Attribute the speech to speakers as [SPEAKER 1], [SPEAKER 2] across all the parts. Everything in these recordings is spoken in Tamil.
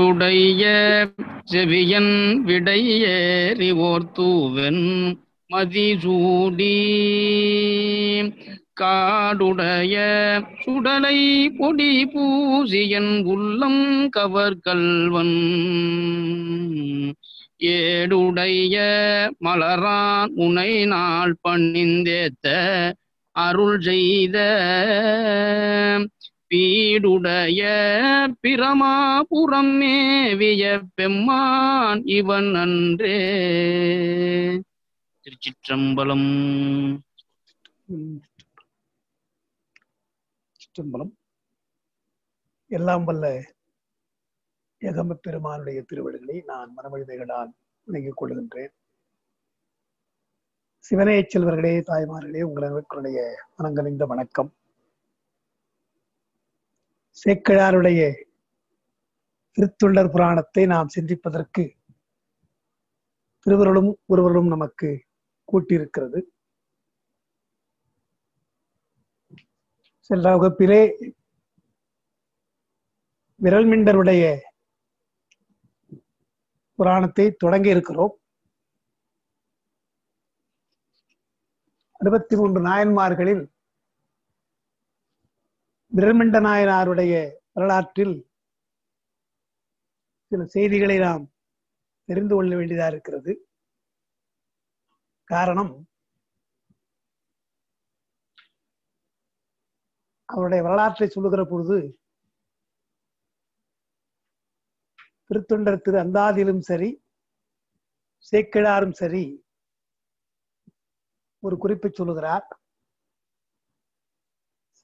[SPEAKER 1] செவியொடுடைய செவியன் விடையேறி ஓர்த்துவன் மதிசூடி காடுடைய சுடலை பொடி பூசியன் உள்ளம் கவர்கல்வன் ஏடுடைய மலரான் உனை நாள் பண்ணிந்தேத்த அருள் செய்த பீடுடைய பிரமாபுரம் மேவிய பெம்மான் இவன் அன்றே திருச்சிற்றம்பலம் சிற்றம்பலம் எல்லாம் வல்ல எகம பெருமானுடைய திருவடிகளை நான் மனமொழிமைகளால் வணங்கிக் கொள்கின்றேன் சிவனையச் செல்வர்களே தாய்மார்களே உங்களுடைய இந்த வணக்கம் சேக்கிழாருடைய திருத்தொண்டர் புராணத்தை நாம் சிந்திப்பதற்கு திருவருளும் ஒருவரும் நமக்கு கூட்டியிருக்கிறது சென்ற வகுப்பிலே விரல்மிண்டருடைய புராணத்தை தொடங்கி இருக்கிறோம் அறுபத்தி மூன்று நாயன்மார்களில் பிரமிண்ட நாயனாருடைய வரலாற்றில் சில செய்திகளை நாம் தெரிந்து கொள்ள வேண்டியதா இருக்கிறது காரணம் அவருடைய வரலாற்றை சொல்லுகிற பொழுது திருத்தொண்டர் திரு அந்தாதிலும் சரி சேக்கிழாரும் சரி ஒரு குறிப்பை சொல்லுகிறார்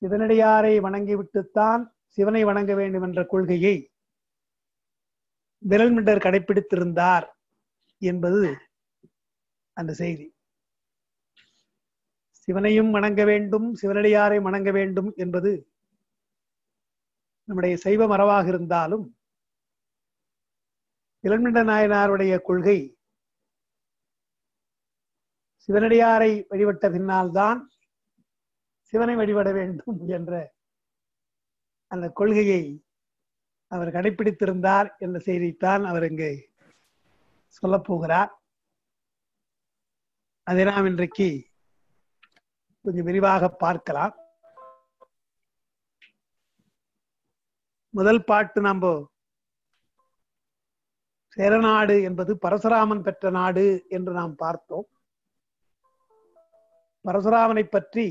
[SPEAKER 1] சிவனடியாரை வணங்கிவிட்டுத்தான் சிவனை வணங்க வேண்டும் என்ற கொள்கையை மிண்டர் கடைபிடித்திருந்தார் என்பது அந்த செய்தி சிவனையும் வணங்க வேண்டும் சிவனடியாரை வணங்க வேண்டும் என்பது நம்முடைய சைவ மரபாக இருந்தாலும் இளமிண்ட நாயனாருடைய கொள்கை சிவனடியாரை வழிபட்ட பின்னால்தான் சிவனை வழிபட வேண்டும் என்ற அந்த கொள்கையை அவர் கடைபிடித்திருந்தார் என்ற செய்தித்தான் அவர் இங்கு சொல்ல போகிறார் அதை நாம் இன்றைக்கு கொஞ்சம் விரிவாக பார்க்கலாம் முதல் பாட்டு நம்ம சேரநாடு என்பது பரசுராமன் பெற்ற நாடு என்று நாம் பார்த்தோம் பரசுராமனை பற்றி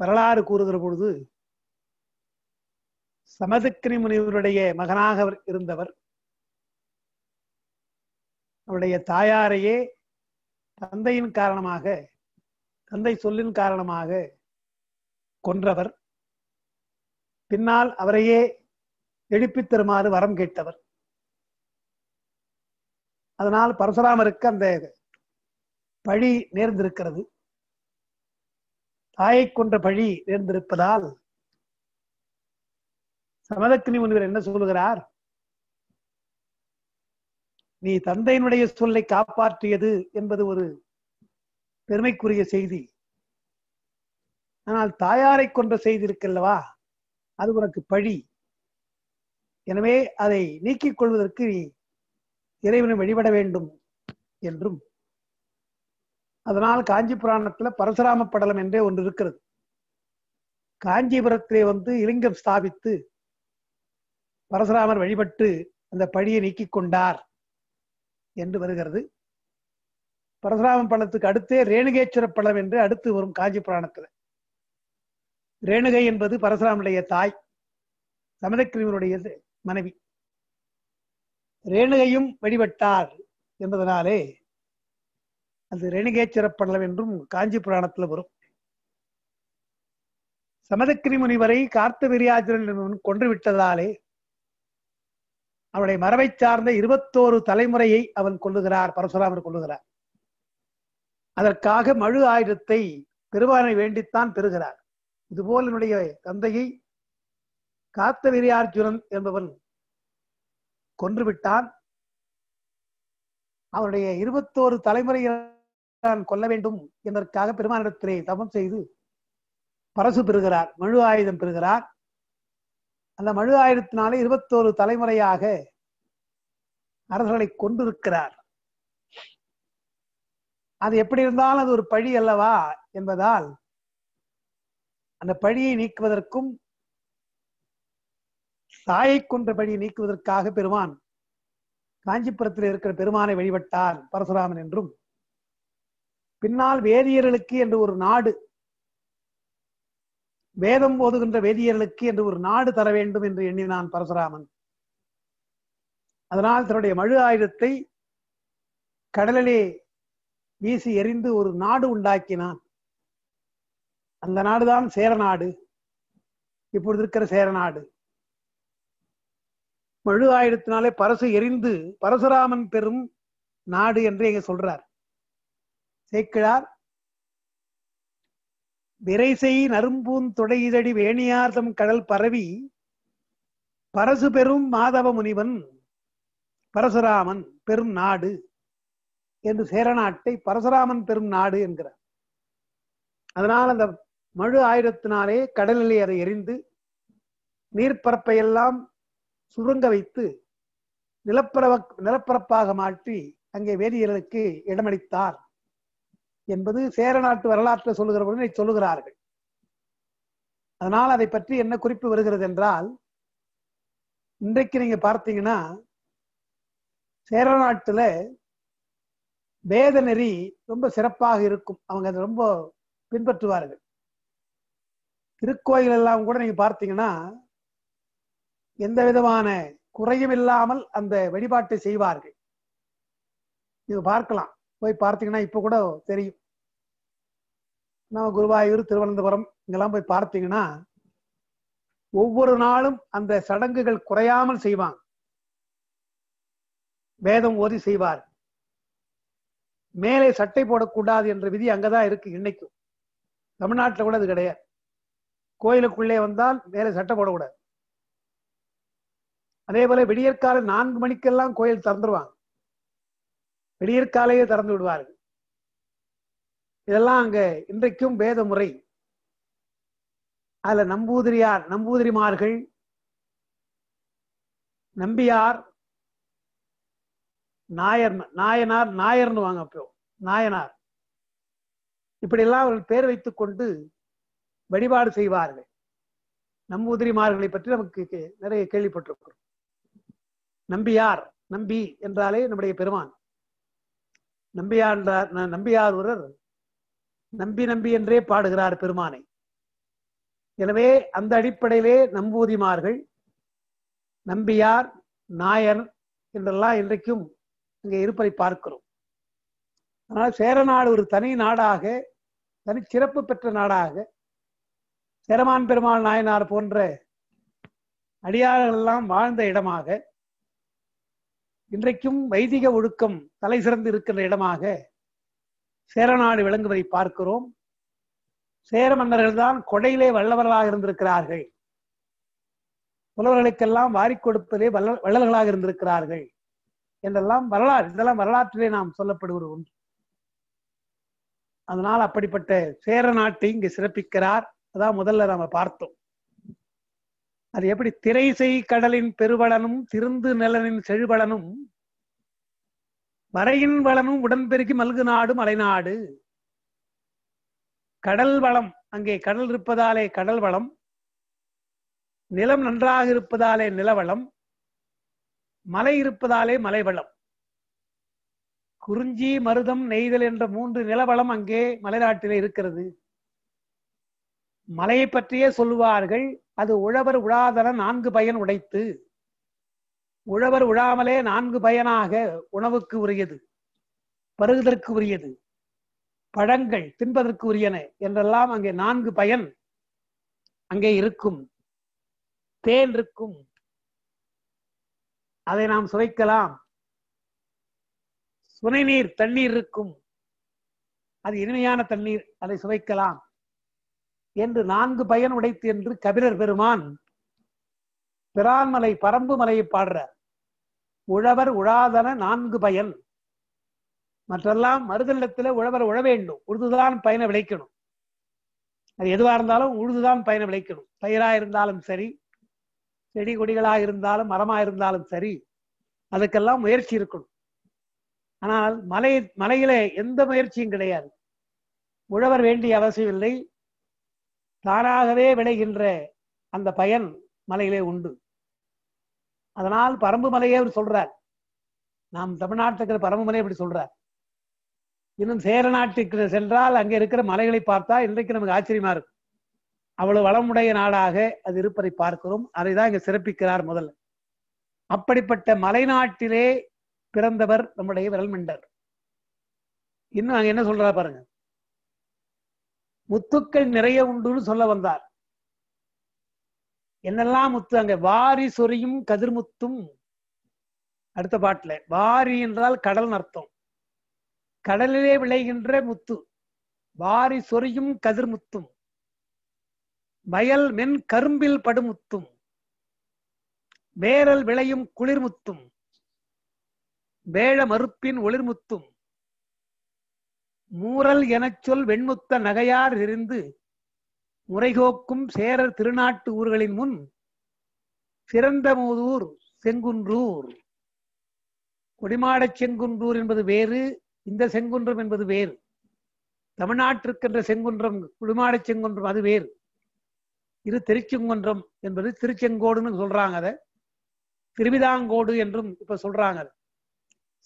[SPEAKER 1] வரலாறு கூறுகிற பொழுது சமதுக்கினி முனிவருடைய மகனாக இருந்தவர் அவருடைய தாயாரையே தந்தையின் காரணமாக தந்தை சொல்லின் காரணமாக கொன்றவர் பின்னால் அவரையே எழுப்பித் தருமாறு வரம் கேட்டவர் அதனால் பரசுராமருக்கு அந்த பழி நேர்ந்திருக்கிறது தாயை கொன்ற பழி நேர்ந்திருப்பதால் சமதக்கினி முனிவர் என்ன சொல்லுகிறார் நீ தந்தையினுடைய சொல்லை காப்பாற்றியது என்பது ஒரு பெருமைக்குரிய செய்தி ஆனால் தாயாரை கொன்ற செய்தி இருக்கல்லவா அது உனக்கு பழி எனவே அதை நீக்கிக் கொள்வதற்கு நீ இறைவனை வழிபட வேண்டும் என்றும் அதனால் காஞ்சி புராணத்துல பரசுராம படலம் என்றே ஒன்று இருக்கிறது காஞ்சிபுரத்திலே வந்து இலிங்கம் ஸ்தாபித்து பரசுராமர் வழிபட்டு அந்த பழியை நீக்கி கொண்டார் என்று வருகிறது பரசுராம படத்துக்கு அடுத்தே ரேணுகேஸ்வர படம் என்று அடுத்து வரும் காஞ்சி புராணத்துல ரேணுகை என்பது பரசுராமனுடைய தாய் சமதக்கிரிமனுடைய மனைவி ரேணுகையும் வழிபட்டார் என்பதனாலே அது ரேணுகேச்சரப்படலம் என்றும் காஞ்சி புராணத்துல வரும் சமதக்கிரி முனிவரை கார்த்தவிரியாஜரன் என்பவன் கொன்று விட்டதாலே அவனுடைய மரபை சார்ந்த இருபத்தோரு தலைமுறையை அவன் கொள்ளுகிறார் பரசுராமர் கொள்ளுகிறார் அதற்காக மழு ஆயுதத்தை பெருமானை வேண்டித்தான் பெறுகிறார் இதுபோல் என்னுடைய தந்தையை காத்தவிரியார்ஜுனன் என்பவன் கொன்றுவிட்டான் அவனுடைய இருபத்தோரு தலைமுறையில் நான் கொல்ல வேண்டும் என்பதற்காக பெருமானிடத்திலே தவம் செய்து பரசு பெறுகிறார் மழு ஆயுதம் பெறுகிறார் அந்த மழு ஆயுதத்தினாலே இருபத்தோரு தலைமுறையாக அரசர்களை கொண்டிருக்கிறார் அது எப்படி இருந்தாலும் அது ஒரு பழி அல்லவா என்பதால் அந்த பழியை நீக்குவதற்கும் தாயை கொன்ற பழியை நீக்குவதற்காக பெருமான் காஞ்சிபுரத்தில் இருக்கிற பெருமானை வழிபட்டார் பரசுராமன் என்றும் பின்னால் வேதியர்களுக்கு என்று ஒரு நாடு வேதம் போதுகின்ற வேதியர்களுக்கு என்று ஒரு நாடு தர வேண்டும் என்று எண்ணினான் பரசுராமன் அதனால் தன்னுடைய மழு ஆயுதத்தை கடலிலே வீசி எறிந்து ஒரு நாடு உண்டாக்கினான் அந்த நாடுதான் சேரநாடு இப்பொழுது இருக்கிற சேரநாடு மழு ஆயுதத்தினாலே பரசு எரிந்து பரசுராமன் பெறும் நாடு என்று எங்க சொல்றார் சேக்கிழார் விரைசை நரும்பூந்தொடையிதடி வேணியார்தம் கடல் பரவி பரசு பெரும் மாதவ முனிவன் பரசுராமன் பெரும் நாடு என்று சேரநாட்டை பரசுராமன் பெரும் நாடு என்கிறார் அதனால் அந்த மழு ஆயிரத்தினாலே கடலிலே அதை எரிந்து நீர்ப்பரப்பையெல்லாம் சுருங்க வைத்து நிலப்பரவ நிலப்பரப்பாக மாற்றி அங்கே வேதியியலுக்கு இடமளித்தார் என்பது சேர நாட்டு வரலாற்றை சொல்லுகிறவர்கள் சொல்லுகிறார்கள் அதனால் அதை பற்றி என்ன குறிப்பு வருகிறது என்றால் இன்றைக்கு நீங்க பார்த்தீங்கன்னா சேர நாட்டுல வேத நெறி ரொம்ப சிறப்பாக இருக்கும் அவங்க அதை ரொம்ப பின்பற்றுவார்கள் திருக்கோயில் எல்லாம் கூட நீங்க பார்த்தீங்கன்னா எந்த விதமான குறையும் இல்லாமல் அந்த வழிபாட்டை செய்வார்கள் இது பார்க்கலாம் போய் பார்த்தீங்கன்னா இப்ப கூட தெரியும் நம்ம குருவாயூர் திருவனந்தபுரம் இங்கெல்லாம் போய் பார்த்தீங்கன்னா ஒவ்வொரு நாளும் அந்த சடங்குகள் குறையாமல் செய்வாங்க வேதம் ஓதி செய்வார் மேலே சட்டை போடக்கூடாது என்ற விதி அங்கதான் இருக்கு இன்னைக்கும் தமிழ்நாட்டில் கூட அது கிடையாது கோயிலுக்குள்ளே வந்தால் மேலே சட்டை போடக்கூடாது அதே போல விடியற்காலை நான்கு மணிக்கெல்லாம் கோயில் திறந்துருவாங்க விடியற்காலையே திறந்து விடுவார்கள் இதெல்லாம் அங்க இன்றைக்கும் வேத முறை அதுல நம்பூதிரியார் நம்பூதிரிமார்கள் நம்பியார் நாயர் நாயனார் நாயர்னு வாங்க அப்போ நாயனார் இப்படியெல்லாம் அவர்கள் பேர் வைத்துக் கொண்டு வழிபாடு செய்வார்கள் நம்பூதிரிமார்களை பற்றி நமக்கு நிறைய கேள்விப்பட்டிருக்கிறோம் நம்பியார் நம்பி என்றாலே நம்முடைய பெருமான் நம்பியார் நம்பியார் ஒருவர் நம்பி நம்பி என்றே பாடுகிறார் பெருமானை எனவே அந்த அடிப்படையிலே நம்பூதிமார்கள் நம்பியார் நாயர் என்றெல்லாம் இன்றைக்கும் இங்கே இருப்பதை பார்க்கிறோம் அதனால் நாடு ஒரு தனி நாடாக தனிச்சிறப்பு பெற்ற நாடாக சேரமான் பெருமாள் நாயனார் போன்ற அடியாளர்கள் எல்லாம் வாழ்ந்த இடமாக இன்றைக்கும் வைதிக ஒழுக்கம் தலை சிறந்து இருக்கின்ற இடமாக சேரநாடு விளங்குவதை பார்க்கிறோம் சேர மன்னர்கள் தான் கொடையிலே வல்லவர்களாக இருந்திருக்கிறார்கள் புலவர்களுக்கெல்லாம் வாரி கொடுப்பதே வல்ல வள்ளல்களாக இருந்திருக்கிறார்கள் என்றெல்லாம் வரலாறு இதெல்லாம் வரலாற்றிலே நாம் சொல்லப்படுவது ஒன்று அதனால் அப்படிப்பட்ட சேர நாட்டை இங்கு சிறப்பிக்கிறார் அதான் முதல்ல நாம பார்த்தோம் அது எப்படி திரைசை கடலின் பெருவளனும் திருந்து நிலனின் செழுவளனும் மறையின் வளமும் உடன்பெருக்கி மல்கு நாடு மலைநாடு கடல் வளம் அங்கே கடல் இருப்பதாலே கடல் வளம் நிலம் நன்றாக இருப்பதாலே நிலவளம் மலை இருப்பதாலே மலைவளம் குறிஞ்சி மருதம் நெய்தல் என்ற மூன்று நிலவளம் அங்கே மலைநாட்டிலே இருக்கிறது மலையை பற்றியே சொல்லுவார்கள் அது உழவர் உழாதன நான்கு பயன் உடைத்து உழவர் உழாமலே நான்கு பயனாக உணவுக்கு உரியது பருகுதற்கு உரியது பழங்கள் தின்பதற்கு உரியன என்றெல்லாம் அங்கே நான்கு பயன் அங்கே இருக்கும் தேன் இருக்கும் அதை நாம் சுவைக்கலாம் சுனைநீர் தண்ணீர் இருக்கும் அது இனிமையான தண்ணீர் அதை சுவைக்கலாம் என்று நான்கு பயன் உடைத்து என்று கபிரர் பெருமான் பிரான்மலை பரம்பு மலையை பாடுறார் உழவர் உழாதன நான்கு பயன் மற்றெல்லாம் மறுதள்ளத்துல உழவர் உழ வேண்டும் உழுதுதான் பயனை விளைக்கணும் அது எதுவாக இருந்தாலும் உழுதுதான் பயனை விளைக்கணும் பயிரா இருந்தாலும் சரி செடி கொடிகளா இருந்தாலும் மரமா இருந்தாலும் சரி அதுக்கெல்லாம் முயற்சி இருக்கணும் ஆனால் மலை மலையில எந்த முயற்சியும் கிடையாது உழவர் வேண்டிய அவசியம் இல்லை தானாகவே விளைகின்ற அந்த பயன் மலையிலே உண்டு அதனால் பரம்பு மலையே அவர் சொல்றார் நாம் தமிழ்நாட்டில் இருக்கிற பரம்பு மலையை அப்படி சொல்றார் இன்னும் சேர நாட்டுக்கு சென்றால் அங்கே இருக்கிற மலைகளை பார்த்தா இன்றைக்கு நமக்கு ஆச்சரியமா இருக்கும் அவ்வளவு வளமுடைய நாடாக அது இருப்பதை பார்க்கிறோம் அதை தான் இங்க சிறப்பிக்கிறார் முதல்ல அப்படிப்பட்ட மலைநாட்டிலே பிறந்தவர் நம்முடைய மண்டர் இன்னும் அங்க என்ன சொல்றா பாருங்க முத்துக்கள் நிறைய உண்டுன்னு சொல்ல வந்தார் என்னெல்லாம் முத்து அங்க வாரி கதிர் கதிர்முத்தும் அடுத்த பாட்டுல வாரி என்றால் கடல் அர்த்தம் கடலிலே விளைகின்ற முத்து வாரி கதிர் கதிர்முத்தும் வயல் மென் கரும்பில் படுமுத்தும் வேரல் விளையும் குளிர்முத்தும் வேழ மறுப்பின் ஒளிர்முத்தும் மூரல் எனச் சொல் வெண்முத்த நகையார் இருந்து முறைகோக்கும் சேரர் திருநாட்டு ஊர்களின் முன் சிறந்தமூதூர் செங்குன்றூர் கொடிமாட செங்குன்றூர் என்பது வேறு இந்த செங்குன்றம் என்பது வேறு தமிழ்நாட்டிற்கென்ற செங்குன்றம் கொடிமாட செங்குன்றம் அது வேறு இது திருச்செங்குன்றம் என்பது திருச்செங்கோடுன்னு சொல்றாங்க அதை திருவிதாங்கோடு என்றும் இப்ப சொல்றாங்க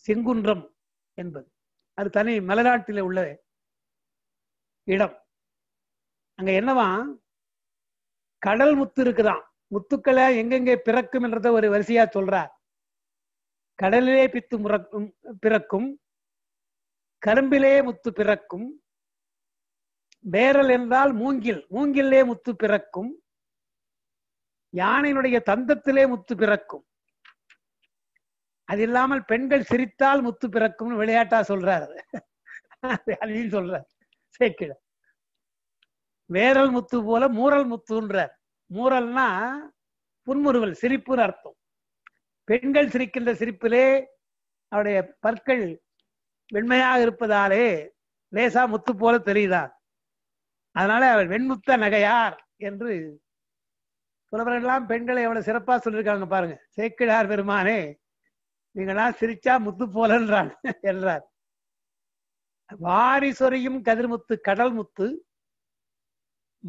[SPEAKER 1] செங்குன்றம் என்பது அது தனி மலைநாட்டிலே உள்ள இடம் அங்க என்னவா கடல் முத்து இருக்குதான் முத்துக்களை எங்கெங்கே பிறக்கும் என்றத ஒரு வரிசையா சொல்றார் கடலிலே பித்து முறக்கும் பிறக்கும் கரும்பிலே முத்து பிறக்கும் வேரல் என்றால் மூங்கில் மூங்கிலே முத்து பிறக்கும் யானையினுடைய தந்தத்திலே முத்து பிறக்கும் அது இல்லாமல் பெண்கள் சிரித்தால் முத்து பிறக்கும்னு விளையாட்டா சொல்றாரு அப்படின்னு சொல்றாரு சேக்கிழ வேரல் முத்து போல மூரல் முத்துன்றார் மூரல்னா புன்முறுவல் சிரிப்புன்னு அர்த்தம் பெண்கள் சிரிக்கின்ற சிரிப்பிலே அவருடைய பற்கள் வெண்மையாக இருப்பதாலே லேசா முத்து போல தெரியுதா அதனால அவர் வெண்முத்த நகையார் என்று புலவர்கள்லாம் பெண்களை எவ்வளவு சிறப்பா சொல்லியிருக்காங்க பாருங்க சேக்கிழார் பெருமானே நீங்களா சிரிச்சா முத்து போலன்றாங்க என்றார் வாரி சொறியும் கதிர்முத்து கடல் முத்து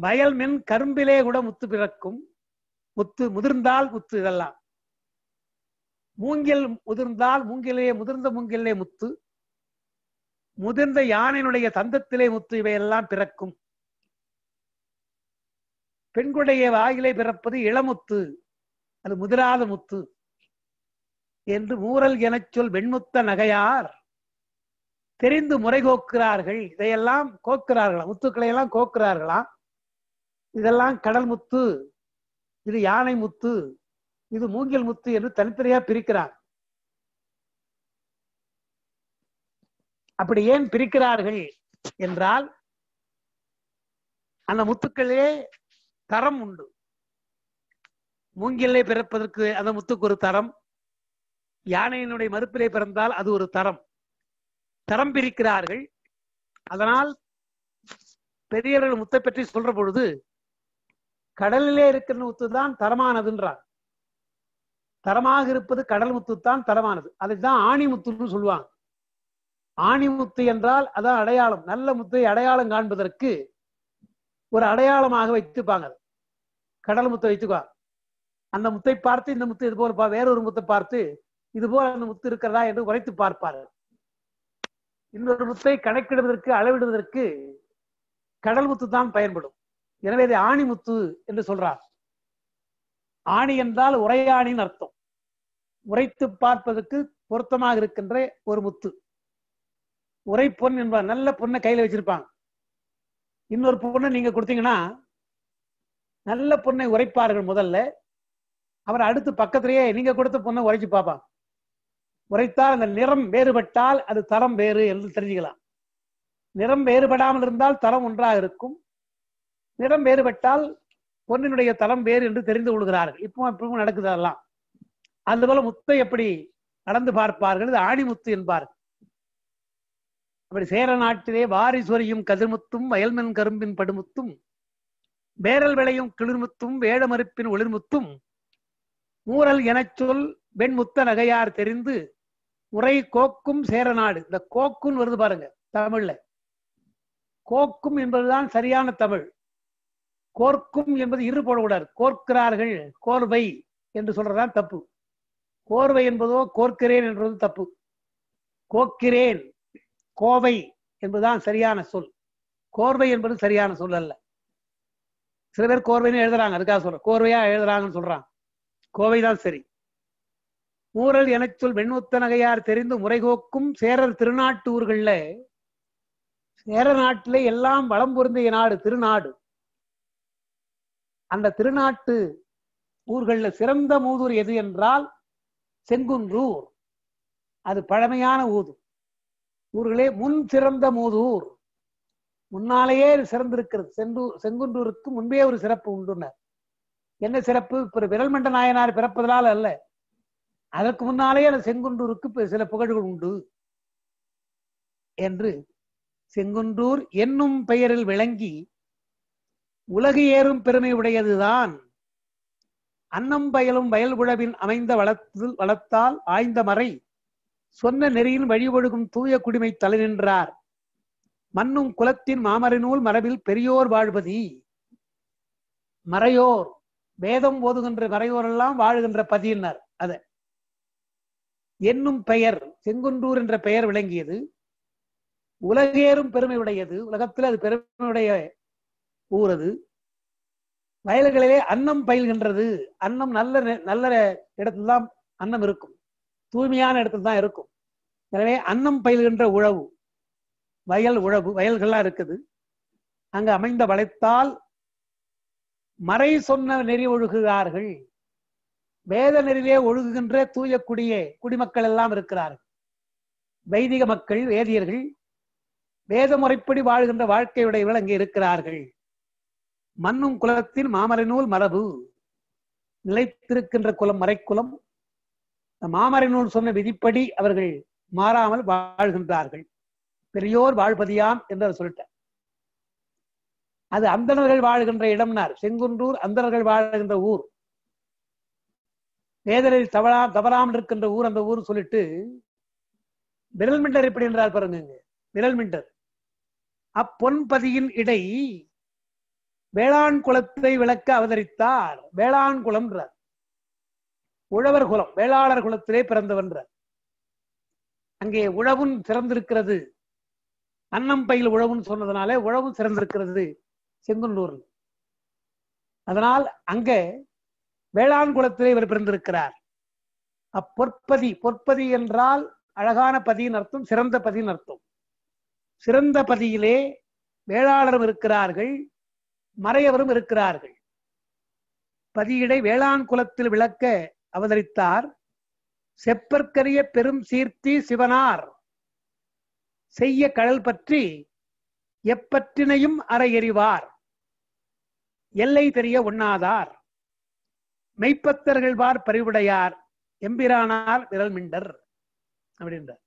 [SPEAKER 1] வயல் மென் கரும்பிலே கூட முத்து பிறக்கும் முத்து முதிர்ந்தால் முத்து இதெல்லாம் மூங்கில் முதிர்ந்தால் மூங்கிலே முதிர்ந்த மூங்கிலே முத்து முதிர்ந்த யானையினுடைய தந்தத்திலே முத்து இவையெல்லாம் பிறக்கும் பெண்குடைய வாயிலே பிறப்பது இளமுத்து அது முதிராத முத்து என்று மூரல் எனச் சொல் வெண்முத்த நகையார் தெரிந்து முறை கோக்கிறார்கள் இதையெல்லாம் கோக்கிறார்களாம் முத்துக்களை எல்லாம் கோக்கிறார்களாம் இதெல்லாம் கடல் முத்து இது யானை முத்து இது மூங்கில் முத்து என்று தனித்தனியா பிரிக்கிறார் அப்படி ஏன் பிரிக்கிறார்கள் என்றால் அந்த முத்துக்களே தரம் உண்டு மூங்கிலே பிறப்பதற்கு அந்த முத்துக்கு ஒரு தரம் யானையினுடைய மறுப்பிலே பிறந்தால் அது ஒரு தரம் தரம் பிரிக்கிறார்கள் அதனால் பெரியவர்கள் முத்தை பற்றி சொல்ற பொழுது கடலிலே இருக்கிற முத்து தான் தரமானதுன்றார் தரமாக இருப்பது கடல் முத்து தான் தரமானது அதுதான் ஆணிமுத்துன்னு சொல்லுவாங்க ஆணிமுத்து என்றால் அதான் அடையாளம் நல்ல முத்தை அடையாளம் காண்பதற்கு ஒரு அடையாளமாக வைத்துப்பாங்க கடல் முத்தை வைத்துக்குவாங்க அந்த முத்தை பார்த்து இந்த முத்து இது போல வேறொரு முத்தை பார்த்து இது போல அந்த முத்து இருக்கிறதா என்று உரைத்து பார்ப்பார்கள் இன்னொரு முத்தை கணக்கிடுவதற்கு அளவிடுவதற்கு கடல் முத்து தான் பயன்படும் எனவே இதை ஆணிமுத்து என்று சொல்றார் ஆணி என்றால் உரையாணின்னு அர்த்தம் உரைத்து பார்ப்பதற்கு பொருத்தமாக இருக்கின்ற ஒரு முத்து உரை பொன் என்ப நல்ல பொண்ணை கையில வச்சிருப்பாங்க இன்னொரு பொண்ணை நீங்க கொடுத்தீங்கன்னா நல்ல பொண்ணை உரைப்பார்கள் முதல்ல அவர் அடுத்து பக்கத்திலேயே நீங்க கொடுத்த பொண்ணை உரைச்சு பார்ப்பாங்க உரைத்தால் அந்த நிறம் வேறுபட்டால் அது தரம் வேறு என்று தெரிஞ்சுக்கலாம் நிறம் வேறுபடாமல் இருந்தால் தரம் ஒன்றாக இருக்கும் நிறம் வேறுபட்டால் பொன்னினுடைய தலம் வேறு என்று தெரிந்து கொள்கிறார்கள் இப்போ இப்பவும் நடக்குது அதெல்லாம் அதுபோல முத்தை எப்படி நடந்து பார்ப்பார்கள் இது ஆணிமுத்து என்பார்கள் அப்படி சேர நாட்டிலே வாரி சொரியும் கதிர்முத்தும் வயல்மென் கரும்பின் படுமுத்தும் வேரல் விளையும் கிளிர்முத்தும் வேடமறுப்பின் ஒளிர்முத்தும் ஊரல் என சொல் வெண்முத்த நகையார் தெரிந்து உரை கோக்கும் சேர நாடு இந்த கோக்குன்னு வருது பாருங்க தமிழ்ல கோக்கும் என்பதுதான் சரியான தமிழ் கோர்க்கும் என்பது இரு போடக்கூடாது கோர்க்கிறார்கள் கோர்வை என்று சொல்றதுதான் தப்பு கோர்வை என்பதோ கோர்க்கிறேன் என்பது தப்பு கோக்கிறேன் கோவை என்பதுதான் சரியான சொல் கோர்வை என்பது சரியான சொல் அல்ல சில பேர் கோர்வைன்னு எழுதுறாங்க அதுக்காக சொல்ற கோர்வையா எழுதுறாங்கன்னு சொல்றான் கோவை தான் சரி ஊரல் எனச்சொல் சொல் வெண்முத்த நகையார் தெரிந்து முறைகோக்கும் சேரர் திருநாட்டு ஊர்களில் சேர நாட்டிலே எல்லாம் வளம் பொருந்திய நாடு திருநாடு அந்த திருநாட்டு ஊர்களில் சிறந்த மூதூர் எது என்றால் செங்குன்றூர் அது பழமையான ஊதூர் ஊர்களே முன் சிறந்த மூதூர் முன்னாலேயே சிறந்திருக்கிறது செந்தூர் செங்குன்றூருக்கு முன்பே ஒரு சிறப்பு உண்டுனர் என்ன சிறப்பு இப்போ விரல்மண்ட நாயனார் பிறப்பதனால் அல்ல அதற்கு முன்னாலேயே செங்குன்றூருக்கு சில புகழ்கள் உண்டு என்று செங்குன்றூர் என்னும் பெயரில் விளங்கி உலகு ஏறும் பெருமை உடையதுதான் அன்னம் பயலும் வயல் உழவின் அமைந்த வளத்தில் வளத்தால் ஆய்ந்த மறை சொன்ன நெறியின் ஒழுகும் தூய குடிமை தலை நின்றார் மண்ணும் குலத்தின் மாமரநூல் மரபில் பெரியோர் வாழ்வதி மறையோர் வேதம் ஓதுகின்ற மறையோரெல்லாம் வாழுகின்ற பதியினர் அத என்னும் பெயர் செங்குன்றூர் என்ற பெயர் விளங்கியது உலகேறும் பெருமை உடையது உலகத்தில் அது பெருமையுடைய ஊறது வயல்களிலே அன்னம் பயில்கின்றது அன்னம் நல்ல நல்ல இடத்துல தான் அன்னம் இருக்கும் தூய்மையான இடத்துல தான் இருக்கும் எனவே அன்னம் பயில்கின்ற உழவு வயல் உழவு வயல்கள்லாம் இருக்குது அங்கு அமைந்த வளைத்தால் மறை சொன்ன நெறி ஒழுகுகிறார்கள் வேத நெறியிலே ஒழுகுகின்ற தூய குடியே குடிமக்கள் எல்லாம் இருக்கிறார்கள் வைதிக மக்கள் வேதியர்கள் வேத முறைப்படி வாழ்கின்ற வாழ்க்கையுடையவர்கள் அங்கே இருக்கிறார்கள் மண்ணும் குலத்தின் மாமலை நூல் மரபு நிலைத்திருக்கின்ற குலம் மறைக்குலம் மாமரை நூல் சொன்ன விதிப்படி அவர்கள் மாறாமல் வாழ்கின்றார்கள் பெரியோர் வாழ்பதியாம் என்று அவர் சொல்லிட்டார் அது அந்தணர்கள் வாழ்கின்ற இடம்னார் செங்குன்றூர் அந்தணர்கள் வாழ்கின்ற ஊர் வேதலில் தவறா தவறாமல் இருக்கின்ற ஊர் அந்த ஊர் சொல்லிட்டு விரல் மிண்டர் எப்படி என்றார் பாருங்க விரல் மிண்டர் அப்பொன்பதியின் இடை வேளாண் குலத்தை விளக்க அவதரித்தார் வேளாண் குலம்ன்றார் உழவர் குலம் வேளாளர் குலத்திலே பிறந்தவன்றார் அங்கே உழவும் சிறந்திருக்கிறது அன்னம் பையில் உழவுன்னு சொன்னதுனாலே உழவும் சிறந்திருக்கிறது செங்குன்னூர் அதனால் அங்க வேளாண் குலத்திலே இவர் பிறந்திருக்கிறார் அப்பொற்பதி பொற்பதி என்றால் அழகான பதியின் அர்த்தம் சிறந்த பதியின் அர்த்தம் சிறந்த பதியிலே வேளாளரும் இருக்கிறார்கள் மறையவரும் இருக்கிறார்கள் பதியிடை வேளாண் குலத்தில் விளக்க அவதரித்தார் செப்பற்கரிய பெரும் சீர்த்தி சிவனார் செய்ய கடல் பற்றி எப்பற்றினையும் அறை எறிவார் எல்லை தெரிய உண்ணாதார் மெய்ப்பத்தர்கள் வார் பறிவுடையார் எம்பிரானார் விரல் மிண்டர் அப்படின்றார்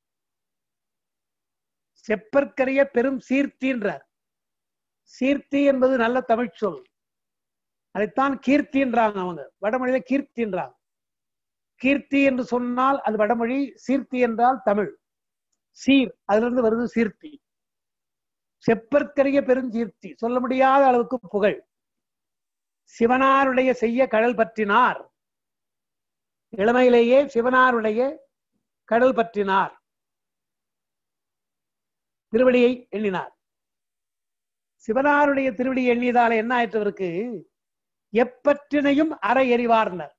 [SPEAKER 1] செப்பற்கரிய பெரும் சீர்த்தின்றார் சீர்த்தி என்பது நல்ல தமிழ் சொல் அதைத்தான் கீர்த்தின்றாங்க அவங்க வடமொழியில கீர்த்தின்றாங்க கீர்த்தி என்று சொன்னால் அது வடமொழி சீர்த்தி என்றால் தமிழ் சீர் அதுல இருந்து வருது சீர்த்தி செப்பற்கரிய பெருஞ்சீர்த்தி சொல்ல முடியாத அளவுக்கு புகழ் சிவனாருடைய செய்ய கடல் பற்றினார் இளமையிலேயே சிவனாருடைய கடல் பற்றினார் திருவடியை எண்ணினார் சிவனாருடைய திருவிழி எண்ணியதால என்ன ஆயிட்டவருக்கு எப்பற்றினையும் அற எறிவார்னர்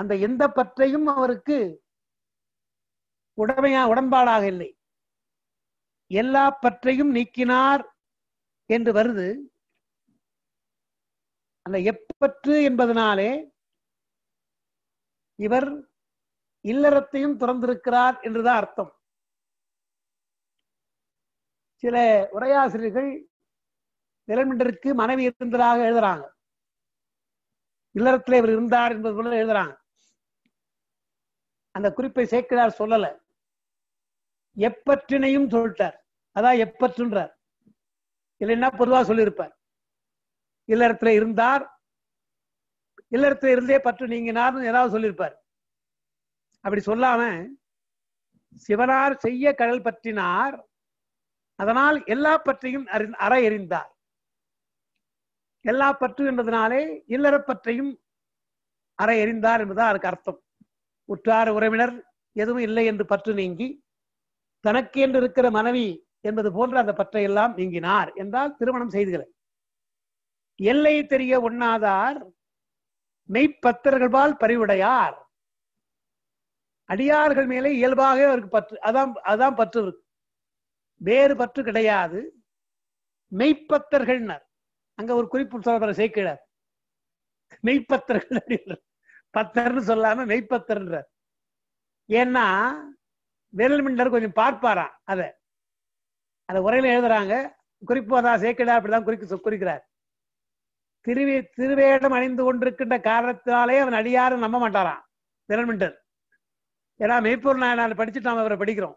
[SPEAKER 1] அந்த எந்த பற்றையும் அவருக்கு உடமையா உடன்பாடாக இல்லை எல்லா பற்றையும் நீக்கினார் என்று வருது அந்த எப்பற்று என்பதனாலே இவர் இல்லறத்தையும் துறந்திருக்கிறார் என்றுதான் அர்த்தம் சில உரையாசிரியர்கள் நிலமன்றருக்கு மனைவி இருந்ததாக எழுதுறாங்க இல்லறத்தில் இவர் இருந்தார் என்பது போல எழுதுறாங்க அந்த குறிப்பை சேர்க்கிறார் சொல்லல எப்பற்றினையும் சொல்லிட்டார் அதான் எப்பற்றுன்றார் இல்லைன்னா பொதுவா சொல்லியிருப்பார் இல்லறத்துல இருந்தார் இல்லறத்துல இருந்தே பற்று நீங்கினார்னு ஏதாவது சொல்லியிருப்பார் அப்படி சொல்லாம சிவனார் செய்ய கடல் பற்றினார் அதனால் எல்லா பற்றியும் அற எறிந்தார் எல்லா பற்று என்பதனாலே இல்லற பற்றையும் அற எறிந்தார் என்பதுதான் அதுக்கு அர்த்தம் உற்றார் உறவினர் எதுவும் இல்லை என்று பற்று நீங்கி தனக்கு என்று இருக்கிற மனைவி என்பது போன்ற அந்த பற்றை எல்லாம் நீங்கினார் என்றால் திருமணம் செய்துகிற எல்லை தெரிய ஒண்ணாதார் மெய்ப்பத்தர்கள்பால் பறிவுடையார் அடியார்கள் மேலே இயல்பாகவே அவருக்கு பற்று அதான் அதான் பற்று இருக்கு வேறு பற்று கிடையாது மெய்ப்பத்தர்கள்னர் அங்க ஒரு குறிப்பு சொல்ற சேர்க்கிறார் மெய்ப்பத்தர்கள் பத்தர்னு சொல்லாம மெய்ப்பத்தர்ன்றார் ஏன்னா விரல் மின்னர் கொஞ்சம் பார்ப்பாராம் அத அதை உரையில எழுதுறாங்க குறிப்பு அதான் சேர்க்கிடா அப்படிதான் குறிக்க குறிக்கிறார் திருவே திருவேடம் அணிந்து கொண்டிருக்கின்ற காரணத்தினாலே அவன் அடியாரும் நம்ப மாட்டாரான் விரல் மின்டர் ஏன்னா மெய்ப்பூர் நாயனார் படிச்சுட்டு நாம அவரை படிக்கிறோம்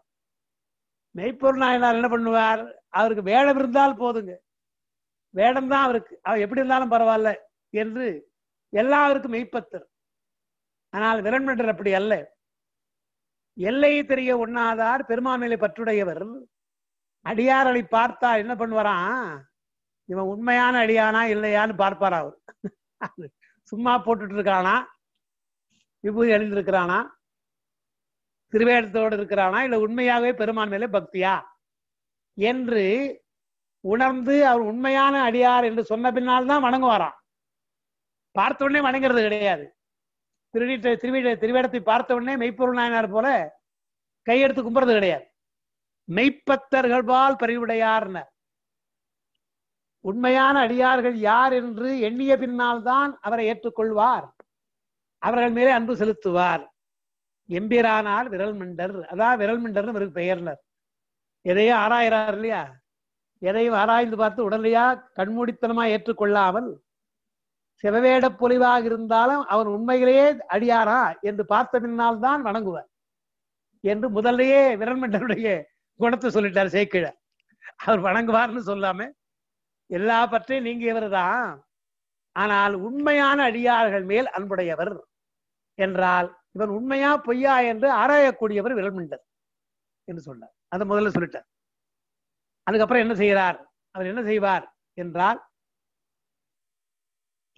[SPEAKER 1] மெய்ப்பொருள் நாயனார் என்ன பண்ணுவார் அவருக்கு வேடம் இருந்தால் போதுங்க வேடம் தான் அவருக்கு அவர் எப்படி இருந்தாலும் பரவாயில்ல என்று எல்லாருக்கும் மெய்ப்பத்தர் ஆனால் விரண்மன்றர் அப்படி அல்ல எல்லையை தெரிய உண்ணாதார் பெருமாமேலை பற்றுடையவர் அடியார்களை பார்த்தா என்ன பண்ணுவாராம் இவன் உண்மையான அடியானா இல்லையான்னு பார்ப்பார் அவர் சும்மா போட்டுட்டு இருக்கானா விபூதி எழுந்திருக்கிறானா திருவேடத்தோடு இருக்கிறானா இல்லை உண்மையாகவே பெருமான் மேலே பக்தியா என்று உணர்ந்து அவர் உண்மையான அடியார் என்று சொன்ன பின்னால் தான் வணங்குவாராம் பார்த்த உடனே வணங்குறது கிடையாது திருநீட்டை திருவீட திருவேடத்தை பார்த்த உடனே மெய்ப்பொருள் நாயனார் போல கையெடுத்து கும்புறது கிடையாது மெய்ப்பத்தர்கள் பால் பறிவுடையார்னர் உண்மையான அடியார்கள் யார் என்று எண்ணிய பின்னால் தான் அவரை ஏற்றுக்கொள்வார் அவர்கள் மேலே அன்பு செலுத்துவார் எம்பிரானால் விரல் மண்டர் அதான் விரல் மண்டர்னு இவருக்கு பெயர்னர் எதையும் ஆராயிறார் இல்லையா எதையும் ஆராய்ந்து பார்த்து உடனடியா கண்மூடித்தனமா ஏற்றுக்கொள்ளாமல் சிவவேட பொலிவாக இருந்தாலும் அவர் உண்மையிலேயே அடியாரா என்று பார்த்த பின்னால் தான் வணங்குவார் என்று முதல்லையே விரல் விரல்மண்டருடைய குணத்தை சொல்லிட்டார் சேக்கிழ அவர் வணங்குவார்னு சொல்லாம எல்லா பற்றையும் நீங்க இவர் தான் ஆனால் உண்மையான அடியார்கள் மேல் அன்புடையவர் என்றால் இவன் உண்மையா பொய்யா என்று ஆராயக்கூடியவர் விரல்மிண்டர் என்று சொன்னார் அதை முதல்ல சொல்லிட்டார் அதுக்கப்புறம் என்ன செய்கிறார் அவர் என்ன செய்வார் என்றால்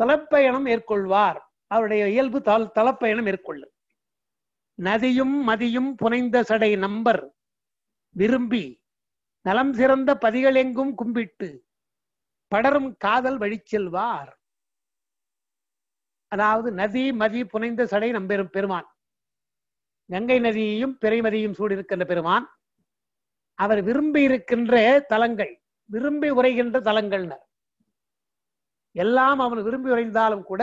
[SPEAKER 1] தலப்பயணம் மேற்கொள்வார் அவருடைய இயல்பு தல் தலப்பயணம் மேற்கொள்ளு நதியும் மதியும் புனைந்த சடை நம்பர் விரும்பி நலம் சிறந்த பதிகளெங்கும் கும்பிட்டு படரும் காதல் வழி செல்வார் அதாவது நதி மதி புனைந்த சடை நம்பெரும் பெருமான் கங்கை நதியையும் பிறைமதியும் சூடியிருக்கின்ற பெருமான் அவர் விரும்பி இருக்கின்ற தலங்கள் விரும்பி உரைகின்ற தலங்கள்னர் எல்லாம் அவன் விரும்பி உரைந்தாலும் கூட